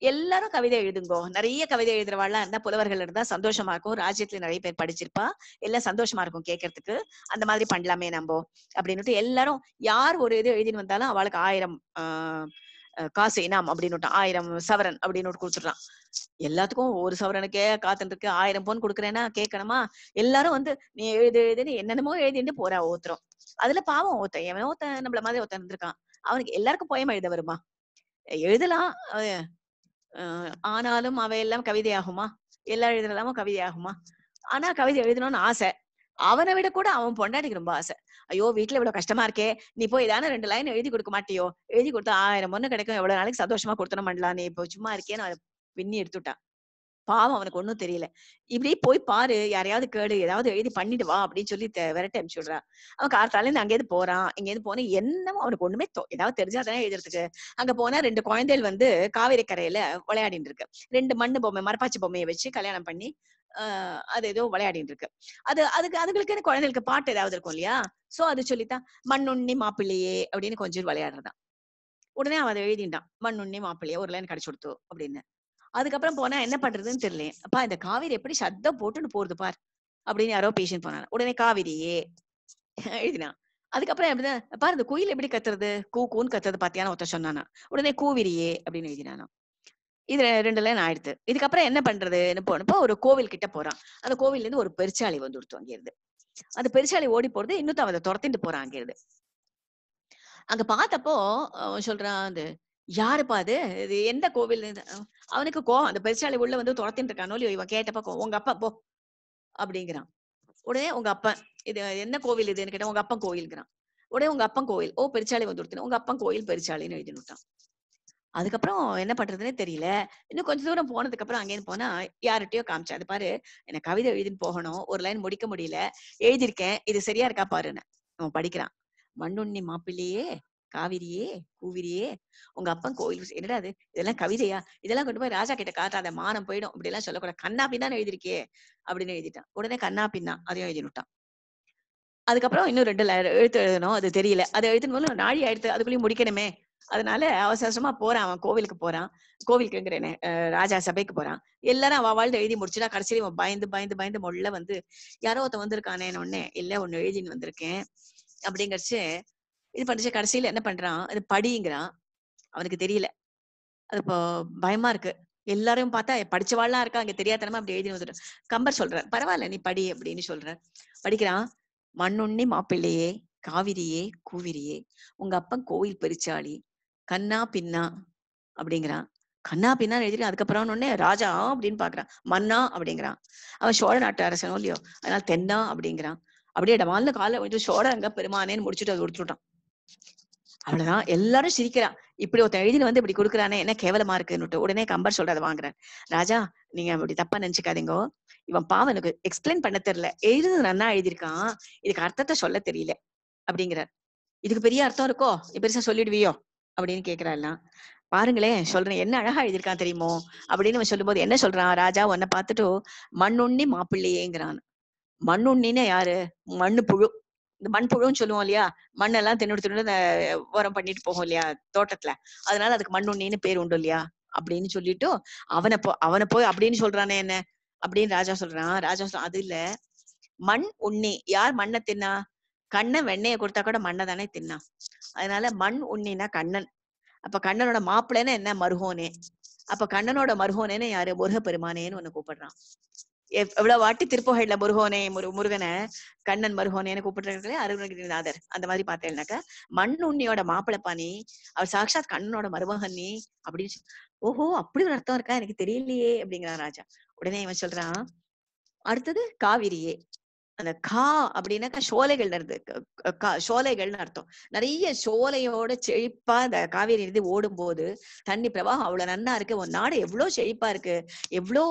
எல்லாரும் கவிதை எழுதுங்கோ நிறைய கவிதை எழுதுறவாள்லாம் இருந்தா புலவர்கள் இருந்தா சந்தோஷமா இருக்கும் ராஜ்யத்துல நிறைய பேர் படிச்சிருப்பா எல்லாம் சந்தோஷமா இருக்கும் கேட்கறதுக்கு அந்த மாதிரி பண்ணலாமே நம்ம அப்படின்னுட்டு எல்லாரும் யார் ஒரு இது எழுதின்னு வந்தாலும் அவளுக்கு ஆயிரம் ஆஹ் காசு இனாம் அப்படின்னு ஆயிரம் சவரன் அப்படின்னு குடுத்துடுறான் எல்லாத்துக்கும் ஒரு சவரனுக்கே காத்துட்டு இருக்கு ஆயிரம் பொன் குடுக்கறேன்னா கேட்கணுமா எல்லாரும் வந்து நீ எழுது எழுதுன்னு என்னென்னமோ எழுதிட்டு போறா ஓத்துறோம் அதுல பாவம் ஓத்த எவனோ ஒருத்தன் நம்மள மாதிரி ஒருத்தன் இருந்திருக்கான் அவனுக்கு எல்லாருக்கும் போயம் எழுத வருமா எழுதலாம் ஆனாலும் அவையெல்லாம் கவிதையாகுமா எல்லாம் எழுதுனதாமோ கவிதையாகுமா ஆனா கவிதை எழுதணும்னு ஆசை அவனை விட கூட அவன் பொண்டாட்டிக்கு ரொம்ப ஆசை ஐயோ வீட்டுல இவ்வளவு கஷ்டமா இருக்கே நீ போய் ஏதான ரெண்டு லைன் எழுதி கொடுக்க மாட்டியோ எழுதி கொடுத்தா ஆயிரம் ஒண்ணு கிடைக்கும் எவ்வளவு நாளைக்கு சந்தோஷமா கொடுத்தனும் பண்ணலாம் நீ இப்போ சும்மா இருக்கேன்னு பின்னி எடுத்துட்டான் பாவம் அவனுக்கு ஒன்னும் தெரியல இப்படி போய் பாரு யாரையாவது கேடு ஏதாவது எழுதி பண்ணிட்டு வா அப்படின்னு சொல்லி விரட்ட விடுறான் அவன் இருந்து அங்கேயிருந்து போறான் இங்கேயிருந்து போனா என்னமோ அவனுக்கு ஒண்ணுமே ஏதாவது தெரிஞ்சாதானே எழுதுறதுக்கு அங்க போனா ரெண்டு குழந்தைகள் வந்து காவேரி கரையில விளையாடிட்டு இருக்கு ரெண்டு மண்ணு பொம்மை மரப்பாச்சி பொம்மையை வச்சு கல்யாணம் பண்ணி ஆஹ் அது ஏதோ விளையாடிட்டு இருக்கு அது அதுக்கு அதுங்களுக்கு குழந்தைகளுக்கு பாட்டு ஏதாவது இருக்கும் இல்லையா சோ அது சொல்லித்தான் மண்ணுண்ணி மாப்பிள்ளையே அப்படின்னு கொஞ்சம் விளையாடுறதான் உடனே அவன் அதை எழுதிட்டான் மண்ணுண்ணி மாப்பிள்ளையே ஒரு லைன் கிடைச்சு கொடுத்து அப்படின்னு அதுக்கப்புறம் போனா என்ன பண்றதுன்னு தெரியல அப்பா இந்த காவிரி எப்படி சத்தம் போட்டுன்னு போறது பார் அப்படின்னு யாரோ பேஷண்ட் போனாங்க உடனே காவேரியே எழுதினா அதுக்கப்புறம் எப்படிதான் பாரு இந்த குயில் எப்படி கத்துறது கூ கூன்னு கத்துறது பாத்தியான ஒருத்தர் சொன்னானா உடனே கூவிரியே அப்படின்னு எழுதினானா இது ரெண்டு லைன் ஆயிடுது இதுக்கப்புறம் என்ன என்ன போனப்போ ஒரு கோவில் கிட்ட போறான் அந்த கோவில்ல இருந்து ஒரு பெருச்சாளி வந்து கொடுத்து வாங்கிருது அந்த பெருச்சாளி ஓடி போறது இன்னும் அவன் துரத்திட்டு போறான் அங்கிருந்து அங்க பார்த்தப்போ சொல்றான் அந்த யாருப்பா அது இது எந்த கோவில் அவனுக்கு கோ அந்த பெருசாலை உள்ள வந்து துரத்தின்னு இருக்கானோ இல்லையோ இவன் கேட்டப்ப கோ உங்க அப்பா போ அப்படிங்கிறான் உடனே உங்க அப்பா இது என்ன கோவில் இதுன்னு கேட்டா உங்க அப்பன் கோயில்ங்கிறான் உடனே உங்க அப்பன் கோயில் ஓ பெருச்சாலை வந்து கொடுத்தேன் உங்க அப்பன் கோயில் பெருச்சாலைன்னு எழுதி விட்டான் அதுக்கப்புறம் என்ன பண்றதுன்னே தெரியல இன்னும் கொஞ்ச தூரம் போனதுக்கு அப்புறம் அங்கேயும் போனா யார்கிட்டயோ காமிச்சா அது பாரு என்ன கவிதை எழுதின்னு போகணும் ஒரு லைன் முடிக்க முடியல எழுதியிருக்கேன் இது சரியா இருக்கா பாருன்னு அவன் படிக்கிறான் மண்ணுண்ணி மாப்பிள்ளையே காவிரியே கூவிரியே உங்க அப்பன் கோவில் என்னடா அது இதெல்லாம் கவிதையா இதெல்லாம் கொண்டு போய் ராஜா கிட்ட காட்டாத மானம் போயிடும் இப்படி எல்லாம் சொல்லக்கூடாது கண்ணாப்பின் தான் எழுதிருக்கே அப்படின்னு எழுதிட்டான் உடனே கண்ணா பின்னா அதையும் எழுதினுட்டான் அதுக்கப்புறம் இன்னும் ரெண்டு எழுத்து எழுதணும் அது தெரியல அதை எழுத்துன்னு போது நாழி ஆயிடுத்து அதுக்குள்ளேயும் முடிக்கணுமே அதனால அவசரமா போறான் அவன் கோவிலுக்கு போறான் கோவிலுக்குங்கிறேனே ராஜா சபைக்கு போறான் எல்லாரும் அவள் வாழ்ந்து எழுதி முடிச்சுடா கடைசியில அவன் பயந்து பயந்து பயந்து முள்ள வந்து யாரோ ஒருத்த வந்திருக்கானே உடனே இல்ல ஒன்னு எழுதின்னு வந்திருக்கேன் அப்படிங்கிறச்சு இது பண்ணுச்சு கடைசியில என்ன பண்றான் அது படிங்கிறான் அவனுக்கு தெரியல அது இப்போ பயமா இருக்கு எல்லாரும் பார்த்தா படிச்சவாள்லாம் இருக்கா அங்க தெரியாதனமா அப்படி எழுதி வந்துடும் கம்பர் சொல்ற பரவாயில்ல நீ படி அப்படின்னு சொல்ற படிக்கிறான் மண்ணுண்ணி மாப்பிள்ளையே காவிரியே கூவிரியே உங்க அப்பன் கோயில் பெரிச்சாளி கண்ணா பின்னா அப்படிங்கிறான் கண்ணா பின்னா எழுதிருக்கான் அதுக்கப்புறம் ஒன்னே ராஜா அப்படின்னு பாக்குறான் மன்னா அப்படிங்கிறான் அவன் சோழ நாட்டு அரசனும் இல்லையோ அதனால தென்னா அப்படிங்கிறான் அப்படியே இடமால காலை வந்துட்டு சோழ அங்க பெருமானேன்னு முடிச்சுட்டு அதை கொடுத்துட்டான் அவ்வளவுதான் எல்லாரும் சிரிக்கிறான் இப்படி ஒருத்தன் எழுதின வந்து இப்படி கொடுக்குறானே என்ன கேவலமா இருக்குன்னுட்டு உடனே கம்பர் சொல்றதை வாங்குறேன் ராஜா நீங்க அப்படி தப்பா நினைச்சுக்காதீங்க இவன் பாவனுக்கு எக்ஸ்பிளைன் பண்ண தெரியல எழுதுனது நன்னா எழுதியிருக்கான் இதுக்கு அர்த்தத்தை சொல்ல தெரியல அப்படிங்கிறார் இதுக்கு பெரிய அர்த்தம் இருக்கோ பெருசா சொல்லிடுவியோ அப்படின்னு கேக்குறாள்லாம் பாருங்களேன் சொல்றேன் என்ன அழகா எழுதியிருக்கான் தெரியுமோ அப்படின்னு அவன் சொல்லும்போது என்ன சொல்றான் ராஜா உன்னை பார்த்துட்டு மண்ணுண்ணி மாப்பிள்ளையேங்கிறான் மண்ணுண்ணின்னு யாரு மண்ணு புழு இந்த மண்புழுன்னு சொல்லுவோம் இல்லையா மண்ணெல்லாம் தின்னு தின்னு உரம் பண்ணிட்டு போகும் இல்லையா தோட்டத்துல அதனால அதுக்கு மண்ணுண்ணின்னு பேர் உண்டு இல்லையா அப்படின்னு சொல்லிட்டு அவனை போ அவனை போய் அப்படின்னு சொல்றானே என்ன அப்படின்னு ராஜா சொல்றான் ராஜா சொல்ற அது இல்ல மண் உண்ணி யார் மண்ணை தின்னா கண்ணன் வெண்ணையை கொடுத்தா கூட மண்ணை தானே தின்னா அதனால மண் உண்ணினா கண்ணன் அப்ப கண்ணனோட மாப்பிள்ளைன்னா என்ன மருகோனே அப்ப கண்ணனோட மருகோனேன்னு யாரு முருக பெருமானேன்னு ஒண்ணு கூப்பிடுறான் எவ்வளவு வாட்டி திருப்பகையில முருகோனே முரு முருகனை கண்ணன் மருகோனேன்னு கூப்பிட்டுருக்கே அருணகிரிநாதர் அந்த மாதிரி பார்த்தேன்னாக்க மண் உண்ணியோட மாப்பிளப்பா நீ அவர் சாட்சாத் கண்ணனோட மருமகன் நீ அப்படின்னு ஓஹோ அப்படி ஒரு அர்த்தம் இருக்கா எனக்கு தெரியலையே அப்படிங்கிறான் ராஜா உடனே இவன் சொல்றான் அடுத்தது காவிரியே அந்த கா அப்படின்னாக்கா சோலைகள் சோலைகள்னு அர்த்தம் நிறைய சோலையோட செழிப்பா இந்த காவேரி நிதி ஓடும் போது தண்ணி பிரவாகம் அவ்வளவு நன்னா இருக்கு உன் நாடு எவ்வளவு செழிப்பா இருக்கு எவ்வளோ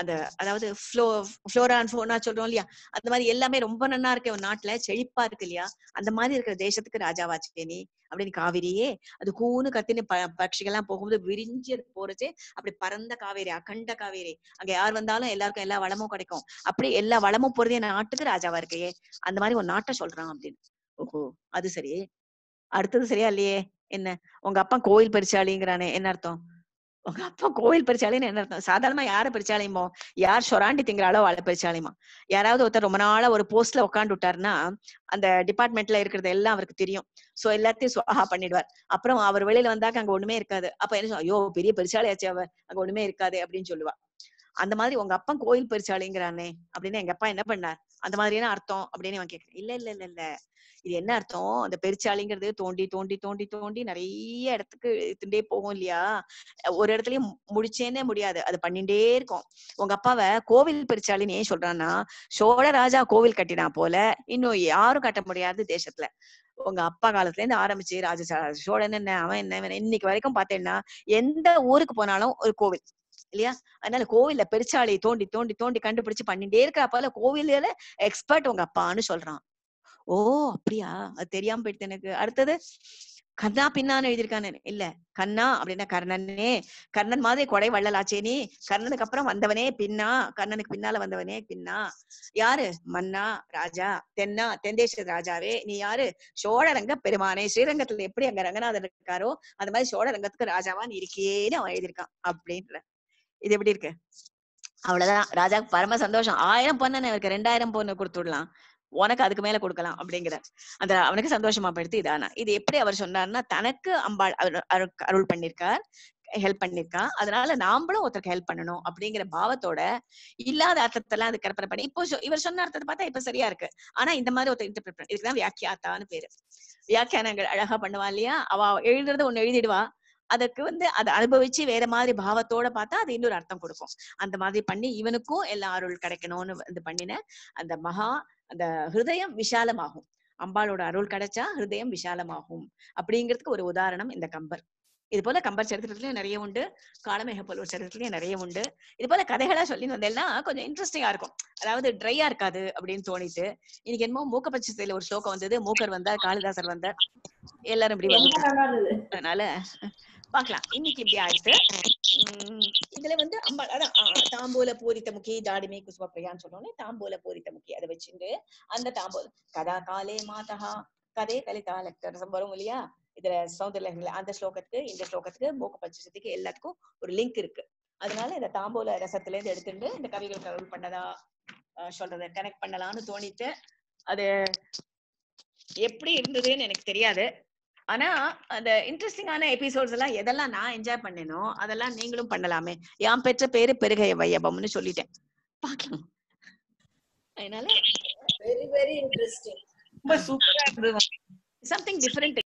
அந்த அதாவது ஃப்ளோ ஃப்ளோரான் ஃபோனா சொல்றோம் இல்லையா அந்த மாதிரி எல்லாமே ரொம்ப நன்னா இருக்கு ஒரு நாட்டுல செழிப்பா இருக்கு இல்லையா அந்த மாதிரி இருக்கிற தேசத்துக்கு ராஜாவாச்சு நீ அப்படின்னு காவிரியே அது கூன்னு கத்தின்னு ப பட்சிகள்லாம் போகும்போது விரிஞ்சு அது போறச்சு அப்படி பறந்த காவேரி அகண்ட காவேரி அங்க யார் வந்தாலும் எல்லாருக்கும் எல்லா வளமும் கிடைக்கும் அப்படி எல்லா வளமும் போறதே நாட்டுக்கு ராஜாவா இருக்கையே அந்த மாதிரி ஒரு நாட்டை சொல்றான் அப்படின்னு ஓஹோ அது சரி அடுத்தது சரியா இல்லையே என்ன உங்க அப்பா கோயில் பரிசாளிங்கிறானே என்ன அர்த்தம் உங்க அப்பா கோயில் பறிச்சாலேன்னு என்ன அர்த்தம் சாதாரணமா யாரை பறிச்சாலையுமோ யார் சொராண்டி திங்கிறாளோ அவளை பறிச்சாலையுமா யாராவது ஒருத்தர் ரொம்ப நாளா ஒரு போஸ்ட்ல உட்காந்து விட்டாருன்னா அந்த டிபார்ட்மெண்ட்ல இருக்கிறது எல்லாம் அவருக்கு தெரியும் சோ எல்லாத்தையும் சுவாகா பண்ணிடுவார் அப்புறம் அவர் வெளியில வந்தாக்க அங்க ஒண்ணுமே இருக்காது அப்ப என்ன ஐயோ பெரிய பரிசாலையாச்சு அவ அங்க ஒண்ணுமே இருக்காது அப்படின்னு சொல்லுவா அந்த மாதிரி உங்க அப்பா கோயில் பரிசாலைங்கிறானே அப்படின்னு எங்க அப்பா என்ன பண்ணார் அந்த மாதிரியான அர்த்தம் அப்படின்னு அவன் கேக்குறேன் இல்ல இல்ல இல்ல இல்ல இது என்ன அர்த்தம் அந்த பெருச்சாளிங்கிறது தோண்டி தோண்டி தோண்டி தோண்டி நிறைய இடத்துக்கு திண்டே போகும் இல்லையா ஒரு இடத்துலயும் முடிச்சேன்னே முடியாது அது பண்ணிட்டே இருக்கும் உங்க அப்பாவை கோவில் பெருச்சாளின்னு ஏன் சொல்றான்னா சோழ ராஜா கோவில் கட்டினா போல இன்னும் யாரும் கட்ட முடியாது தேசத்துல உங்க அப்பா காலத்துல இருந்து ஆரம்பிச்சு ராஜ சோழன் என்ன அவன் என்ன இன்னைக்கு வரைக்கும் பார்த்தேன்னா எந்த ஊருக்கு போனாலும் ஒரு கோவில் இல்லையா அதனால கோவில்ல பெருச்சாலையை தோண்டி தோண்டி தோண்டி கண்டுபிடிச்சு பண்ணிட்டே இருக்கிற போல கோவில்ல எக்ஸ்பர்ட் உங்க அப்பான்னு சொல்றான் ஓ அப்படியா அது தெரியாம போயிடுது எனக்கு அடுத்தது கண்ணா பின்னான்னு எழுதியிருக்கானு இல்ல கண்ணா அப்படின்னா கர்ணனே கர்ணன் மாதிரி கொடை வள்ளலாச்சே நீ கர்ணனுக்கு அப்புறம் வந்தவனே பின்னா கர்ணனுக்கு பின்னால வந்தவனே பின்னா யாரு மன்னா ராஜா தென்னா தென்தேச ராஜாவே நீ யாரு சோழரங்க பெருமானே ஸ்ரீரங்கத்துல எப்படி அங்க ரங்கநாதர் இருக்காரோ அந்த மாதிரி சோழரங்கத்துக்கு ராஜாவா நீ இருக்கேன்னு அவன் எழுதியிருக்கான் அப்படின்ற இது எப்படி இருக்கு அவ்வளவுதான் ராஜாக்கு பரம சந்தோஷம் ஆயிரம் பொண்ணு இருக்கு ரெண்டாயிரம் பொண்ணு கொடுத்துடலாம் உனக்கு அதுக்கு மேல கொடுக்கலாம் அப்படிங்கிற அந்த அவனுக்கு சந்தோஷமா படுத்தி இதானா இது எப்படி அவர் சொன்னார்னா தனக்கு அம்பாள் அருள் பண்ணிருக்கார் ஹெல்ப் பண்ணிருக்கா அதனால நாமளும் ஒருத்தருக்கு ஹெல்ப் பண்ணணும் அப்படிங்கிற பாவத்தோட இல்லாத அர்த்தத்தெல்லாம் அது கற்பனை பண்ணி இப்போ இவர் சொன்ன அர்த்தத்தை பார்த்தா இப்ப சரியா இருக்கு ஆனா இந்த மாதிரி ஒருத்தர் இன்டர்பிரட் பண்ணி இதுக்குதான் வியாக்கியாத்தான்னு பேரு வியாக்கியானங்கள் அழகா பண்ணுவா இல்லையா அவ எழுதுறத ஒண்ணு எழுதிடுவா அதுக்கு வந்து அதை அனுபவிச்சு வேற மாதிரி பாவத்தோட பார்த்தா அது இன்னொரு அர்த்தம் கொடுக்கும் அந்த மாதிரி பண்ணி இவனுக்கும் எல்லா அருள் கிடைக்கணும்னு இது பண்ணின அந்த மகா அந்த ஹிருதயம் விஷாலமாகும் அம்பாளோட அருள் கிடைச்சா ஹிருதயம் விஷாலமாகும் அப்படிங்கிறதுக்கு ஒரு உதாரணம் இந்த கம்பர் இது போல கம்பர் சரித்திரத்துலயும் நிறைய உண்டு காலமேக ஒரு சரித்திரத்திலயும் நிறைய உண்டு இது போல கதைகளா சொல்லி வந்தேன்னா கொஞ்சம் இன்ட்ரெஸ்டிங்கா இருக்கும் அதாவது ட்ரையா இருக்காது அப்படின்னு தோணிட்டு இன்னைக்கு என்னமோ மூக்க பட்சத்துல ஒரு ஸ்லோகம் வந்தது மூக்கர் வந்தார் காளிதாசர் வந்தார் எல்லாரும் இப்படி அதனால பாக்கலாம் இன்னைக்கு இப்படி ஆயிடுச்சு இதுல வந்து அம்பாள் அதான் தாம்பூல பூரித்த முக்கி தாடிமே குசும பிரியான்னு சொன்னோடனே தாம்பூல பூரித்த முக்கி அதை வச்சுட்டு அந்த தாம்பூல் கதா காலே மாதா கதை கலிதா லெக்டர் வரும் இல்லையா இதுல சௌந்தர்ல அந்த ஸ்லோகத்துக்கு இந்த ஸ்லோகத்துக்கு போக பஞ்சசத்துக்கு எல்லாத்துக்கும் ஒரு லிங்க் இருக்கு அதனால இந்த தாம்பூல ரசத்துல இருந்து எடுத்துட்டு இந்த கவிகள் கடவுள் பண்ணதா சொல்றத கனெக்ட் பண்ணலாம்னு தோணிட்டு அது எப்படி இருந்ததுன்னு எனக்கு தெரியாது ஆனா அந்த இன்ட்ரெஸ்டிங்கான எபிசோட்ஸ் எல்லாம் எதெல்லாம் நான் என்ஜாய் பண்ணேனோ அதெல்லாம் நீங்களும் பண்ணலாமே யாம் பெற்ற பேரு பெருகைய வையபம்னு சொல்லிட்டேன் பாக்கலாம் அதனால வெரி வெரி இன்ட்ரெஸ்டிங் ரொம்ப சூப்பரா இருந்தது சம்திங் டிஃபரெண்ட்